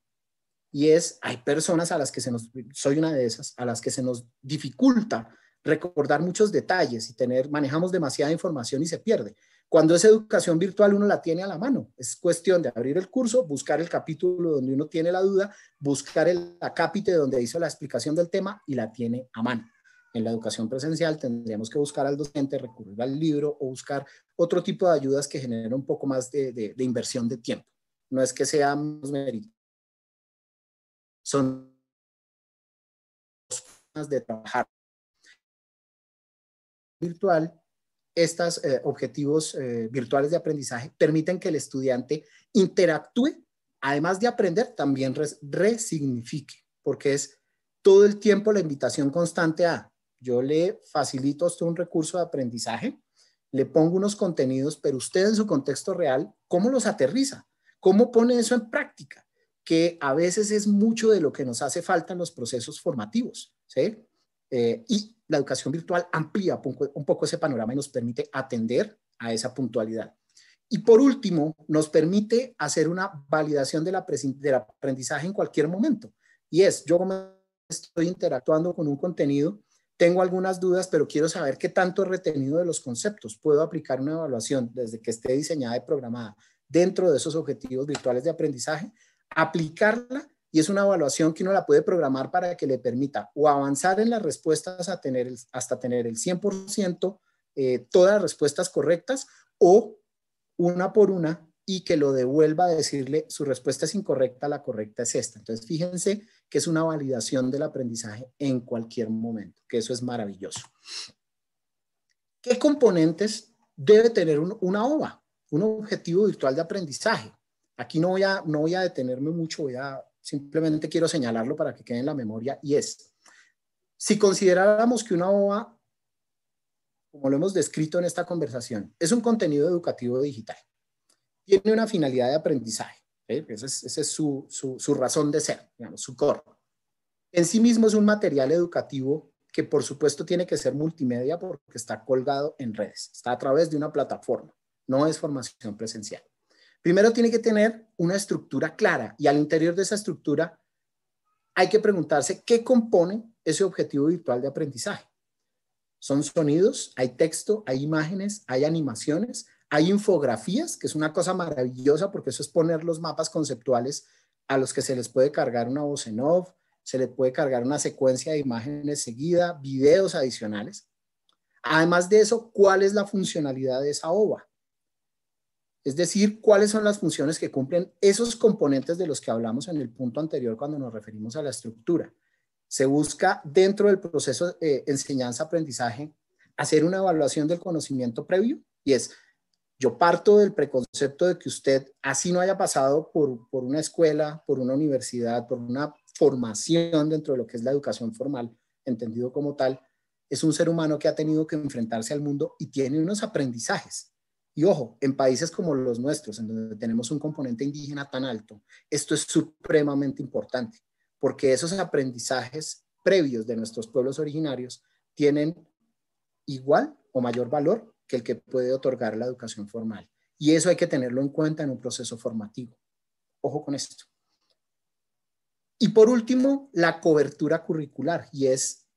y es, hay personas a las que se nos, soy una de esas, a las que se nos dificulta recordar muchos detalles y tener, manejamos demasiada información y se pierde. Cuando es educación virtual, uno la tiene a la mano. Es cuestión de abrir el curso, buscar el capítulo donde uno tiene la duda, buscar el acápite donde hizo la explicación del tema y la tiene a mano. En la educación presencial tendríamos que buscar al docente, recurrir al libro o buscar otro tipo de ayudas que generen un poco más de, inversión de tiempo. No es que seamos méritos son formas de trabajar virtual. Estos eh, objetivos eh, virtuales de aprendizaje permiten que el estudiante interactúe, además de aprender, también resignifique, porque es todo el tiempo la invitación constante a, yo le facilito a usted un recurso de aprendizaje, le pongo unos contenidos, pero usted en su contexto real, ¿cómo los aterriza? ¿Cómo pone eso en práctica? que a veces es mucho de lo que nos hace falta en los procesos formativos. Eh, y la educación virtual amplía un poco ese panorama y nos permite atender a esa puntualidad. Y por último, nos permite hacer una validación del, aprendizaje en cualquier momento. Y es, yo estoy interactuando con un contenido, tengo algunas dudas, pero quiero saber qué tanto he retenido de los conceptos. Puedo aplicar una evaluación desde que esté diseñada y programada dentro de esos objetivos virtuales de aprendizaje aplicarla y es una evaluación que uno la puede programar para que le permita o avanzar en las respuestas a tener hasta tener el 100%, eh, todas las respuestas correctas o una por una y que lo devuelva a decirle su respuesta es incorrecta, la correcta es esta. Entonces, fíjense que es una validación del aprendizaje en cualquier momento, que eso es maravilloso. ¿Qué componentes debe tener una OVA, un objetivo virtual de aprendizaje? aquí no voy a, no voy a detenerme mucho, voy simplemente quiero señalarlo para que quede en la memoria, y es, si consideráramos que una OA, como lo hemos descrito en esta conversación, es un contenido educativo digital, tiene una finalidad de aprendizaje, ¿eh? esa es, su, razón de ser, su core. En sí mismo es un material educativo que por supuesto tiene que ser multimedia porque está colgado en redes, está a través de una plataforma, no es formación presencial. Primero tiene que tener una estructura clara y al interior de esa estructura hay que preguntarse qué compone ese objetivo virtual de aprendizaje. Son sonidos, hay texto, hay imágenes, hay animaciones, hay infografías, que es una cosa maravillosa porque eso es poner los mapas conceptuales a los que se les puede cargar una voz en off, se le puede cargar una secuencia de imágenes seguida, videos adicionales. Además de eso, ¿cuál es la funcionalidad de esa OVA? Es decir, cuáles son las funciones que cumplen esos componentes de los que hablamos en el punto anterior cuando nos referimos a la estructura. Se busca dentro del proceso de enseñanza-aprendizaje hacer una evaluación del conocimiento previo y es, yo parto del preconcepto de que usted, así no haya pasado por, por una escuela, por una universidad, por una formación dentro de lo que es la educación formal, entendido como tal, es un ser humano que ha tenido que enfrentarse al mundo y tiene unos aprendizajes y ojo, en países como los nuestros, en donde tenemos un componente indígena tan alto, esto es supremamente importante, porque esos aprendizajes previos de nuestros pueblos originarios tienen igual o mayor valor que el que puede otorgar la educación formal. Y eso hay que tenerlo en cuenta en un proceso formativo. Ojo con esto. Y por último, la cobertura curricular, y es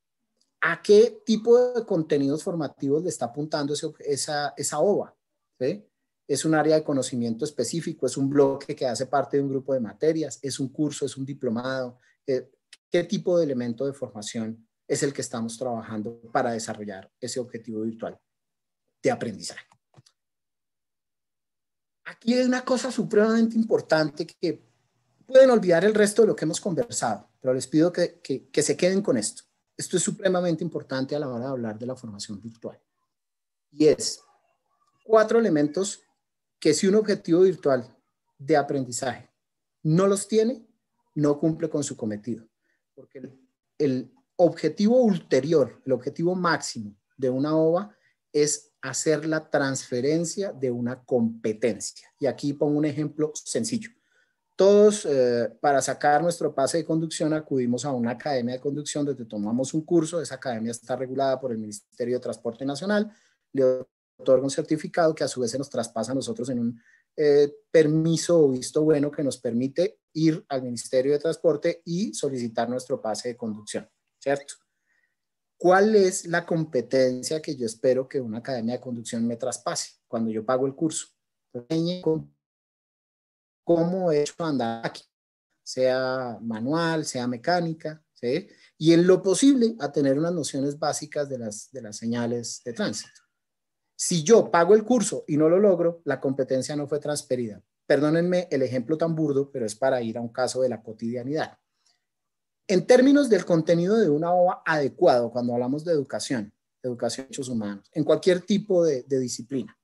a qué tipo de contenidos formativos le está apuntando esa, esa OVA es un área de conocimiento específico, es un bloque que hace parte de un grupo de materias, es un curso, es un diplomado. Eh, ¿Qué tipo de elemento de formación es el que estamos trabajando para desarrollar ese objetivo virtual de aprendizaje? Aquí hay una cosa supremamente importante que pueden olvidar el resto de lo que hemos conversado, pero les pido que, que, se queden con esto. Esto es supremamente importante a la hora de hablar de la formación virtual. Y es, cuatro elementos que si un objetivo virtual de aprendizaje no los tiene, no cumple con su cometido. Porque el, objetivo ulterior, el objetivo máximo de una OVA es hacer la transferencia de una competencia. Y aquí pongo un ejemplo sencillo. Todos, eh, para sacar nuestro pase de conducción, acudimos a una academia de conducción donde tomamos un curso. Esa academia está regulada por el Ministerio de Transporte Nacional. Le otorga un certificado que a su vez se nos traspasa a nosotros en un eh, permiso o visto bueno que nos permite ir al Ministerio de Transporte y solicitar nuestro pase de conducción, ¿cierto? ¿Cuál es la competencia que yo espero que una academia de conducción me traspase cuando yo pago el curso? ¿Cómo he hecho andar aquí? Sea manual, sea mecánica, ¿sí? Y en lo posible a tener unas nociones básicas de las, de las señales de tránsito. Si yo pago el curso y no lo logro, la competencia no fue transferida. Perdónenme el ejemplo tan burdo, pero es para ir a un caso de la cotidianidad. En términos del contenido de una OVA adecuado, cuando hablamos de educación, educación de derechos humanos, en cualquier tipo de, disciplina,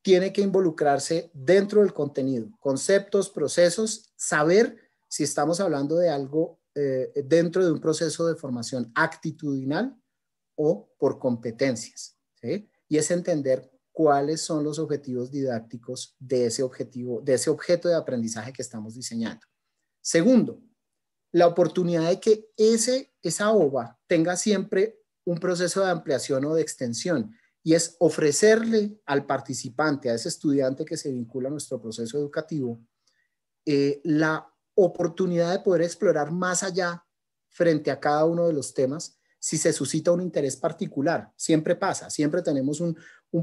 tiene que involucrarse dentro del contenido, conceptos, procesos, saber si estamos hablando de algo eh, dentro de un proceso de formación actitudinal o por competencias. ¿sí? y es entender cuáles son los objetivos didácticos de ese objetivo, de ese objeto de aprendizaje que estamos diseñando. Segundo, la oportunidad de que ese, esa OVA tenga siempre un proceso de ampliación o de extensión y es ofrecerle al participante, a ese estudiante que se vincula a nuestro proceso educativo, eh, la oportunidad de poder explorar más allá frente a cada uno de los temas si se suscita un interés particular. Siempre pasa, siempre tenemos un,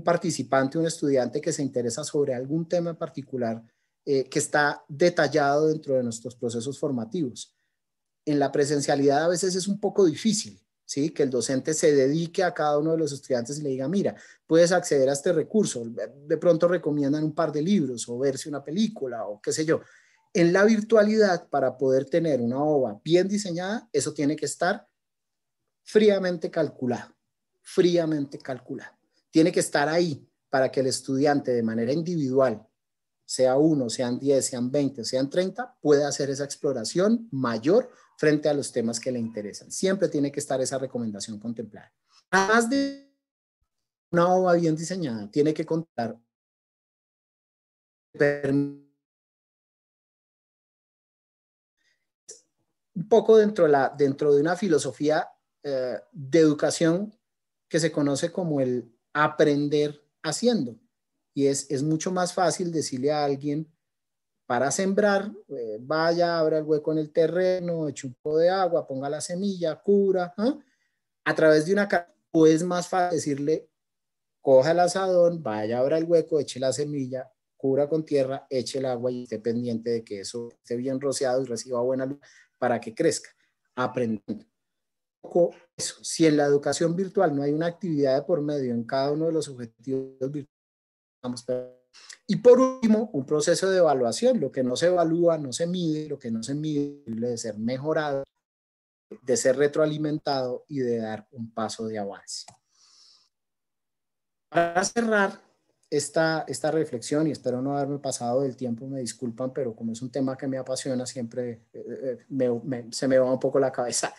participante, un estudiante que se interesa sobre algún tema particular eh, que está detallado dentro de nuestros procesos formativos. En la presencialidad a veces es un poco difícil, ¿sí? Que el docente se dedique a cada uno de los estudiantes y le diga, mira, puedes acceder a este recurso, de pronto recomiendan un par de libros o verse una película o qué sé yo. En la virtualidad, para poder tener una OVA bien diseñada, eso tiene que estar fríamente calculado, fríamente calculado. Tiene que estar ahí para que el estudiante de manera individual, sea uno, sean 10, sean 20, sean 30, pueda hacer esa exploración mayor frente a los temas que le interesan. Siempre tiene que estar esa recomendación contemplada. Además de una obra bien diseñada, tiene que contar un poco dentro de una filosofía eh, de educación que se conoce como el aprender haciendo. Y es, mucho más fácil decirle a alguien, para sembrar, eh, vaya, abra el hueco en el terreno, eche un poco de agua, ponga la semilla, cura. ¿ah? A través de una o es más fácil decirle, coja el asadón, vaya, abra el hueco, eche la semilla, cura con tierra, eche el agua y esté pendiente de que eso esté bien rociado y reciba buena luz para que crezca, aprendiendo eso. Si en la educación virtual no hay una actividad de por medio en cada uno de los objetivos virtuales, y por último, un proceso de evaluación. Lo que no se evalúa, no se mide, lo que no se mide de ser mejorado, de ser retroalimentado y de dar un paso de avance. Para cerrar esta, esta reflexión, y espero no haberme pasado del tiempo, me disculpan, pero como es un tema que me apasiona, siempre eh, eh, se me va un poco la cabeza.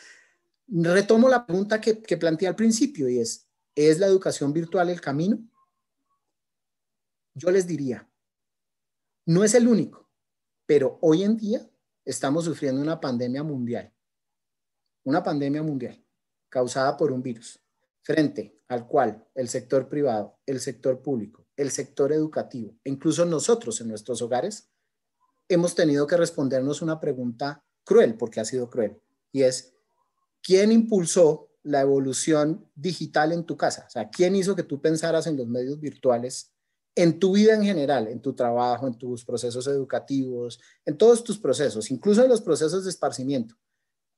Retomo la pregunta que, planteé al principio y es, ¿es la educación virtual el camino? Yo les diría, no es el único, pero hoy en día estamos sufriendo una pandemia mundial, una pandemia mundial causada por un virus, frente al cual el sector privado, el sector público, el sector educativo, incluso nosotros en nuestros hogares, hemos tenido que respondernos una pregunta cruel, porque ha sido cruel, y es, ¿quién impulsó la evolución digital en tu casa? O sea, ¿quién hizo que tú pensaras en los medios virtuales en tu vida en general, en tu trabajo, en tus procesos educativos, en todos tus procesos, incluso en los procesos de esparcimiento?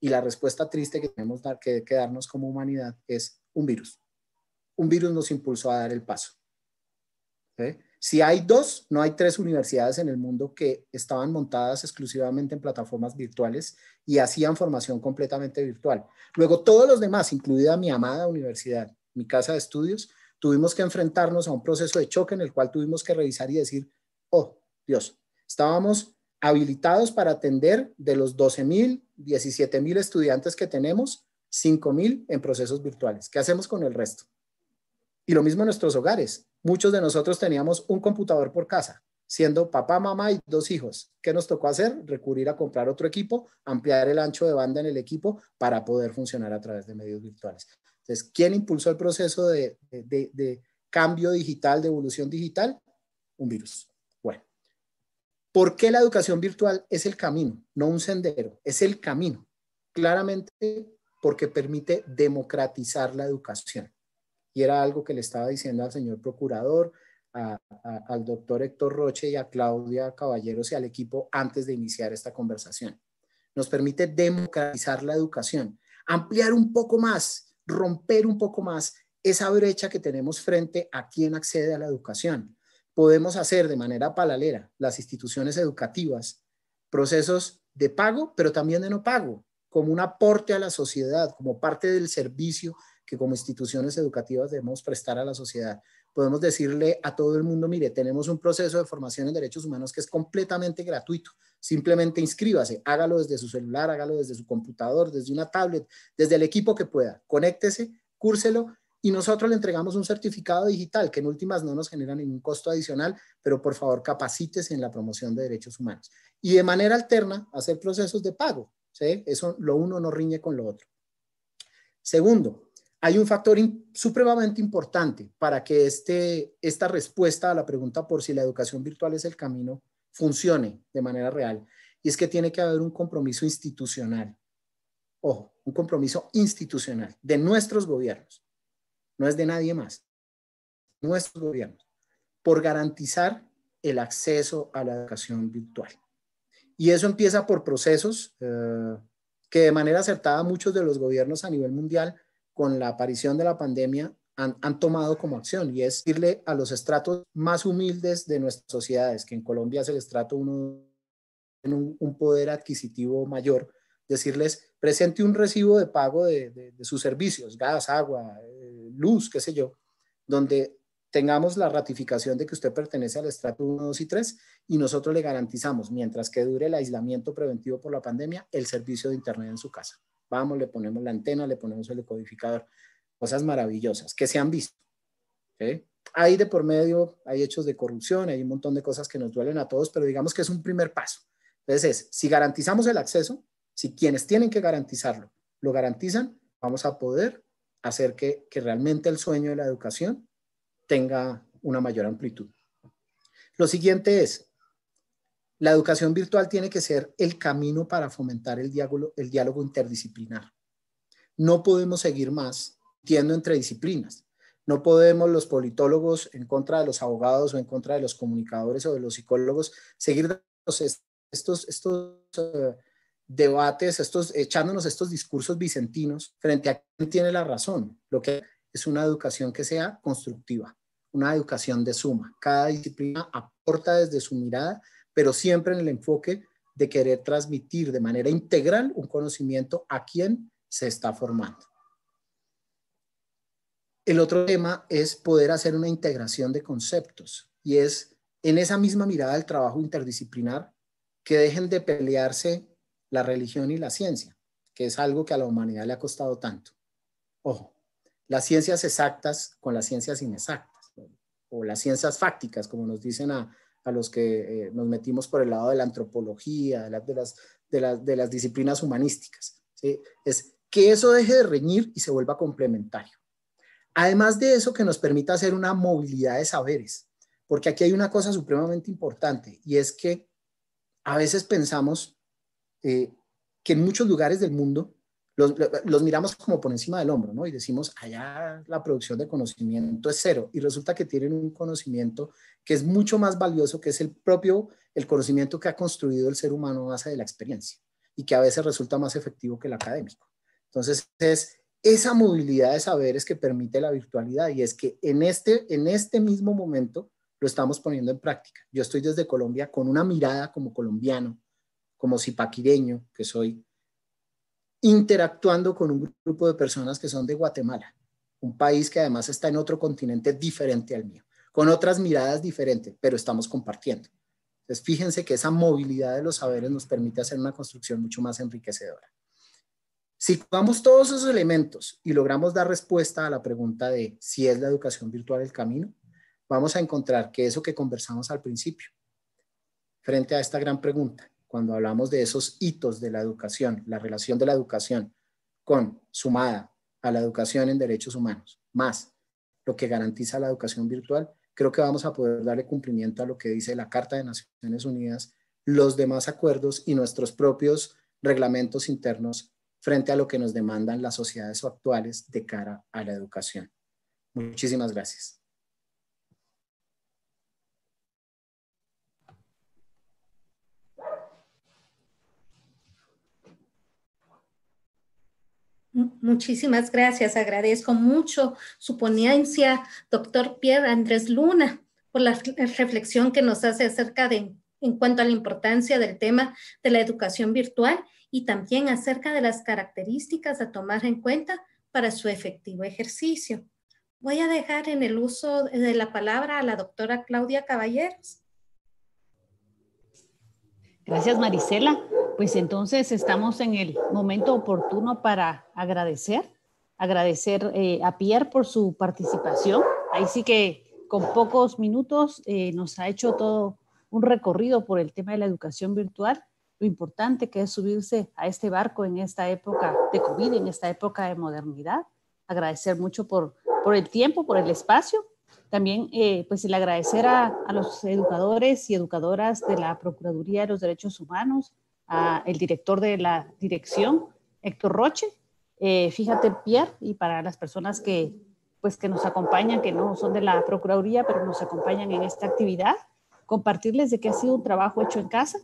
Y la respuesta triste que tenemos que, que darnos como humanidad es un virus. Un virus nos impulsó a dar el paso. Si hay dos, no hay tres universidades en el mundo que estaban montadas exclusivamente en plataformas virtuales y hacían formación completamente virtual. Luego todos los demás, incluida mi amada universidad, mi casa de estudios, tuvimos que enfrentarnos a un proceso de choque en el cual tuvimos que revisar y decir, oh, Dios, estábamos habilitados para atender de los 12 mil, 17 mil estudiantes que tenemos, 5 mil en procesos virtuales. ¿Qué hacemos con el resto? Y lo mismo en nuestros hogares muchos de nosotros teníamos un computador por casa, siendo papá, mamá y dos hijos. ¿Qué nos tocó hacer? Recurrir a comprar otro equipo, ampliar el ancho de banda en el equipo para poder funcionar a través de medios virtuales. Entonces, ¿quién impulsó el proceso de, de cambio digital, de evolución digital? Un virus. Bueno, ¿por qué la educación virtual es el camino, no un sendero? Es el camino. Claramente porque permite democratizar la educación. Y era algo que le estaba diciendo al señor procurador, al doctor Héctor Roche y a Claudia Caballeros y al equipo antes de iniciar esta conversación. Nos permite democratizar la educación, ampliar un poco más, romper un poco más esa brecha que tenemos frente a quien accede a la educación. Podemos hacer de manera paralela las instituciones educativas procesos de pago, pero también de no pago, como un aporte a la sociedad, como parte del servicio que como instituciones educativas debemos prestar a la sociedad. Podemos decirle a todo el mundo, mire, tenemos un proceso de formación en derechos humanos que es completamente gratuito. Simplemente inscríbase, hágalo desde su celular, hágalo desde su computador, desde una tablet, desde el equipo que pueda. Conéctese, cúrselo y nosotros le entregamos un certificado digital que en últimas no nos genera ningún costo adicional, pero por favor capacítese en la promoción de derechos humanos. Y de manera alterna, hacer procesos de pago. Eso lo uno no riñe con lo otro. Segundo, hay un factor supremamente importante para que este, esta respuesta a la pregunta por si la educación virtual es el camino funcione de manera real. Y es que tiene que haber un compromiso institucional. Ojo, un compromiso institucional de nuestros gobiernos. No es de nadie más. Nuestros gobiernos. Por garantizar el acceso a la educación virtual. Y eso empieza por procesos eh, que de manera acertada muchos de los gobiernos a nivel mundial con la aparición de la pandemia han, tomado como acción y es irle a los estratos más humildes de nuestras sociedades, que en Colombia es el estrato uno en un, poder adquisitivo mayor, decirles presente un recibo de pago de sus servicios, gas, agua, eh, luz, qué sé yo, donde tengamos la ratificación de que usted pertenece al estrato 1, 2 y 3 y nosotros le garantizamos, mientras que dure el aislamiento preventivo por la pandemia, el servicio de Internet en su casa. Vamos, le ponemos la antena, le ponemos el decodificador, cosas maravillosas que se han visto. ¿eh? Hay de por medio, hay hechos de corrupción, hay un montón de cosas que nos duelen a todos, pero digamos que es un primer paso. Entonces si garantizamos el acceso, si quienes tienen que garantizarlo lo garantizan, vamos a poder hacer que, que realmente el sueño de la educación tenga una mayor amplitud. Lo siguiente es, la educación virtual tiene que ser el camino para fomentar el diálogo, el diálogo interdisciplinar. No podemos seguir más tiendo entre disciplinas. No podemos los politólogos en contra de los abogados o en contra de los comunicadores o de los psicólogos seguir estos, estos eh, debates, estos, echándonos estos discursos vicentinos frente a quien tiene la razón. Lo que es una educación que sea constructiva una educación de suma. Cada disciplina aporta desde su mirada, pero siempre en el enfoque de querer transmitir de manera integral un conocimiento a quien se está formando. El otro tema es poder hacer una integración de conceptos y es en esa misma mirada del trabajo interdisciplinar que dejen de pelearse la religión y la ciencia, que es algo que a la humanidad le ha costado tanto. Ojo, las ciencias exactas con las ciencias inexactas o las ciencias fácticas, como nos dicen a, los que eh, nos metimos por el lado de la antropología, de, de, las, de, las, disciplinas humanísticas. Es que eso deje de reñir y se vuelva complementario. Además de eso, que nos permita hacer una movilidad de saberes, porque aquí hay una cosa supremamente importante y es que a veces pensamos eh, que en muchos lugares del mundo los, miramos como por encima del hombro, ¿no? Y decimos, allá la producción de conocimiento es cero. Y resulta que tienen un conocimiento que es mucho más valioso, que es el propio, el conocimiento que ha construido el ser humano a base de la experiencia y que a veces resulta más efectivo que el académico. Entonces, es esa movilidad de saberes que permite la virtualidad y es que en este, en este mismo momento lo estamos poniendo en práctica. Yo estoy desde Colombia con una mirada como colombiano, como sipaquireño, que soy, interactuando con un grupo de personas que son de Guatemala, un país que además está en otro continente diferente al mío, con otras miradas diferentes, pero estamos compartiendo. Entonces, fíjense que esa movilidad de los saberes nos permite hacer una construcción mucho más enriquecedora. Si tomamos todos esos elementos y logramos dar respuesta a la pregunta de si es la educación virtual el camino, vamos a encontrar que eso que conversamos al principio, frente a esta gran pregunta, cuando hablamos de esos hitos de la educación, la relación de la educación con sumada a la educación en derechos humanos, más lo que garantiza la educación virtual, creo que vamos a poder darle cumplimiento a lo que dice la Carta de Naciones Unidas, los demás acuerdos y nuestros propios reglamentos internos frente a lo que nos demandan las sociedades actuales de cara a la educación. Muchísimas gracias. Muchísimas gracias. Agradezco mucho su ponencia, doctor Pierre Andrés Luna, por la reflexión que nos hace acerca de en cuanto a la importancia del tema de la educación virtual y también acerca de las características a tomar en cuenta para su efectivo ejercicio. Voy a dejar en el uso de la palabra a la doctora Claudia Caballeros. Gracias, Marisela pues entonces estamos en el momento oportuno para agradecer, agradecer eh, a Pierre por su participación. Ahí sí que con pocos minutos eh, nos ha hecho todo un recorrido por el tema de la educación virtual, lo importante que es subirse a este barco en esta época de COVID, en esta época de modernidad. Agradecer mucho por, por el tiempo, por el espacio. También, eh, pues, el agradecer a los educadores y educadoras de la Procuraduría de los Derechos Humanos, el director de la dirección, Héctor Roche. Eh, fíjate, Pierre, y para las personas que, pues, que nos acompañan, que no son de la Procuraduría, pero nos acompañan en esta actividad, compartirles de que ha sido un trabajo hecho en casa,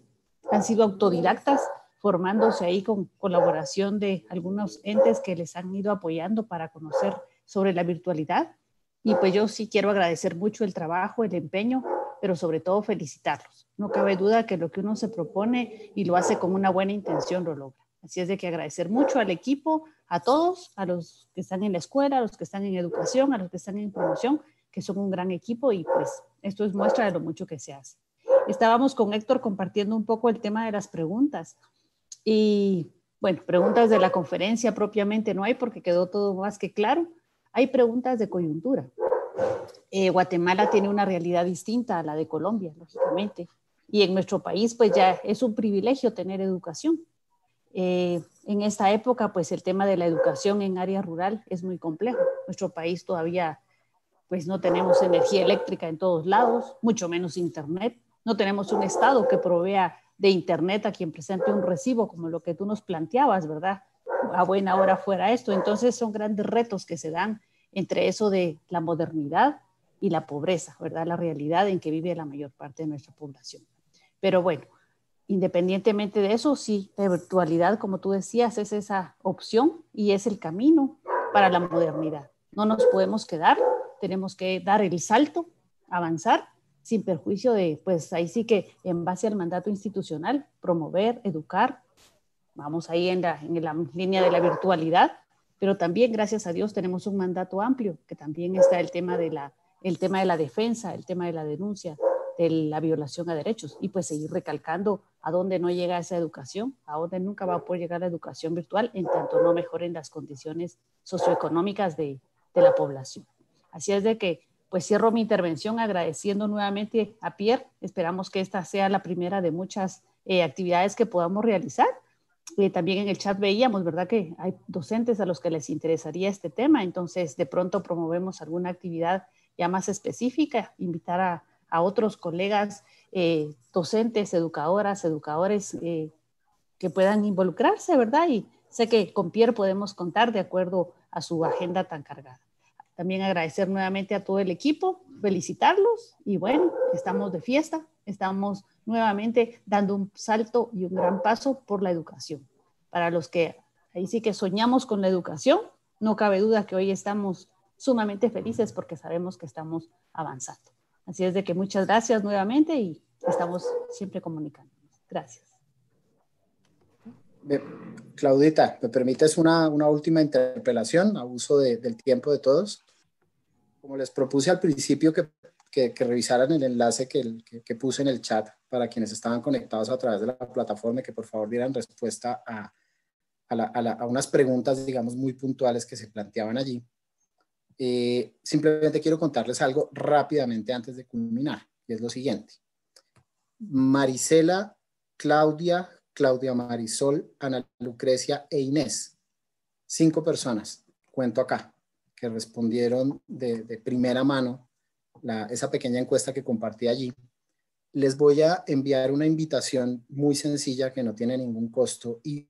han sido autodidactas, formándose ahí con colaboración de algunos entes que les han ido apoyando para conocer sobre la virtualidad. Y pues yo sí quiero agradecer mucho el trabajo, el empeño pero sobre todo felicitarlos. No cabe duda que lo que uno se propone y lo hace con una buena intención lo logra. Así es de que agradecer mucho al equipo, a todos, a los que están en la escuela, a los que están en educación, a los que están en promoción, que son un gran equipo y pues esto es muestra de lo mucho que se hace. Estábamos con Héctor compartiendo un poco el tema de las preguntas y bueno, preguntas de la conferencia propiamente no hay porque quedó todo más que claro. Hay preguntas de coyuntura. Eh, Guatemala tiene una realidad distinta a la de Colombia, lógicamente. Y en nuestro país, pues ya es un privilegio tener educación. Eh, en esta época, pues el tema de la educación en área rural es muy complejo. Nuestro país todavía, pues no tenemos energía eléctrica en todos lados, mucho menos internet. No tenemos un Estado que provea de internet a quien presente un recibo, como lo que tú nos planteabas, ¿verdad? A buena hora fuera esto. Entonces son grandes retos que se dan entre eso de la modernidad y la pobreza, ¿verdad? La realidad en que vive la mayor parte de nuestra población. Pero bueno, independientemente de eso, sí, la virtualidad, como tú decías, es esa opción y es el camino para la modernidad. No nos podemos quedar, tenemos que dar el salto, avanzar, sin perjuicio de, pues ahí sí que en base al mandato institucional, promover, educar, vamos ahí en la, en la línea de la virtualidad, pero también, gracias a Dios, tenemos un mandato amplio, que también está el tema de la el tema de la defensa, el tema de la denuncia, de la violación a derechos y pues seguir recalcando a dónde no llega esa educación, a dónde nunca va a poder llegar la educación virtual en tanto no mejoren las condiciones socioeconómicas de, la población. Así es de que pues cierro mi intervención agradeciendo nuevamente a Pierre. Esperamos que esta sea la primera de muchas eh, actividades que podamos realizar. Eh, también en el chat veíamos, ¿verdad? Que hay docentes a los que les interesaría este tema, entonces de pronto promovemos alguna actividad ya más específica, invitar a, otros colegas eh, docentes, educadoras, educadores eh, que puedan involucrarse, ¿verdad? Y sé que con Pierre podemos contar de acuerdo a su agenda tan cargada. También agradecer nuevamente a todo el equipo, felicitarlos y bueno, estamos de fiesta, estamos nuevamente dando un salto y un gran paso por la educación. Para los que ahí sí que soñamos con la educación, no cabe duda que hoy estamos sumamente felices porque sabemos que estamos avanzando. Así es de que muchas gracias nuevamente y estamos siempre comunicando. Gracias. Claudita, ¿me permites una, una última interpelación a uso del tiempo de todos? Como les propuse al principio que, que, revisaran el enlace que, que, puse en el chat para quienes estaban conectados a través de la plataforma, que por favor dieran respuesta a, a, a unas preguntas, digamos, muy puntuales que se planteaban allí. Eh, simplemente quiero contarles algo rápidamente antes de culminar, y es lo siguiente. Marisela, Claudia, Claudia Marisol, Ana Lucrecia e Inés. Cinco personas, cuento acá, que respondieron de, de primera mano la, esa pequeña encuesta que compartí allí. Les voy a enviar una invitación muy sencilla que no tiene ningún costo y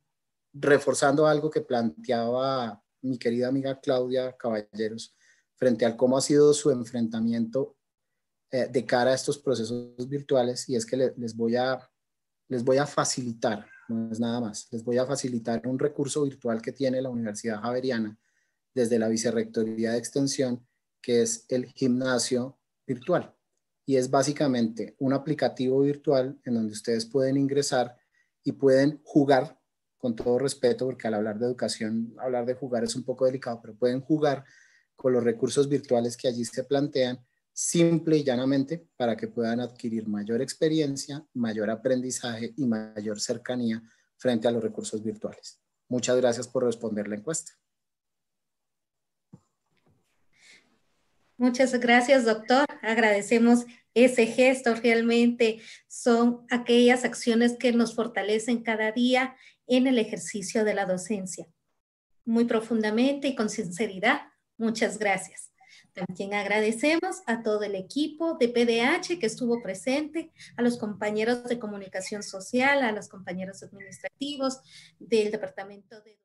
reforzando algo que planteaba mi querida amiga Claudia Caballeros frente al cómo ha sido su enfrentamiento eh, de cara a estos procesos virtuales y es que les, voy a, les voy a facilitar, no es nada más, les voy a facilitar un recurso virtual que tiene la Universidad Javeriana desde la Vicerrectoría de Extensión, que es el gimnasio virtual. Y es básicamente un aplicativo virtual en donde ustedes pueden ingresar y pueden jugar con todo respeto, porque al hablar de educación, hablar de jugar es un poco delicado, pero pueden jugar con los recursos virtuales que allí se plantean, simple y llanamente para que puedan adquirir mayor experiencia, mayor aprendizaje y mayor cercanía frente a los recursos virtuales. Muchas gracias por responder la encuesta. Muchas gracias, doctor. Agradecemos ese gesto. Realmente son aquellas acciones que nos fortalecen cada día en el ejercicio de la docencia. Muy profundamente y con sinceridad, muchas gracias. También agradecemos a todo el equipo de PDH que estuvo presente, a los compañeros de comunicación social, a los compañeros administrativos del Departamento de...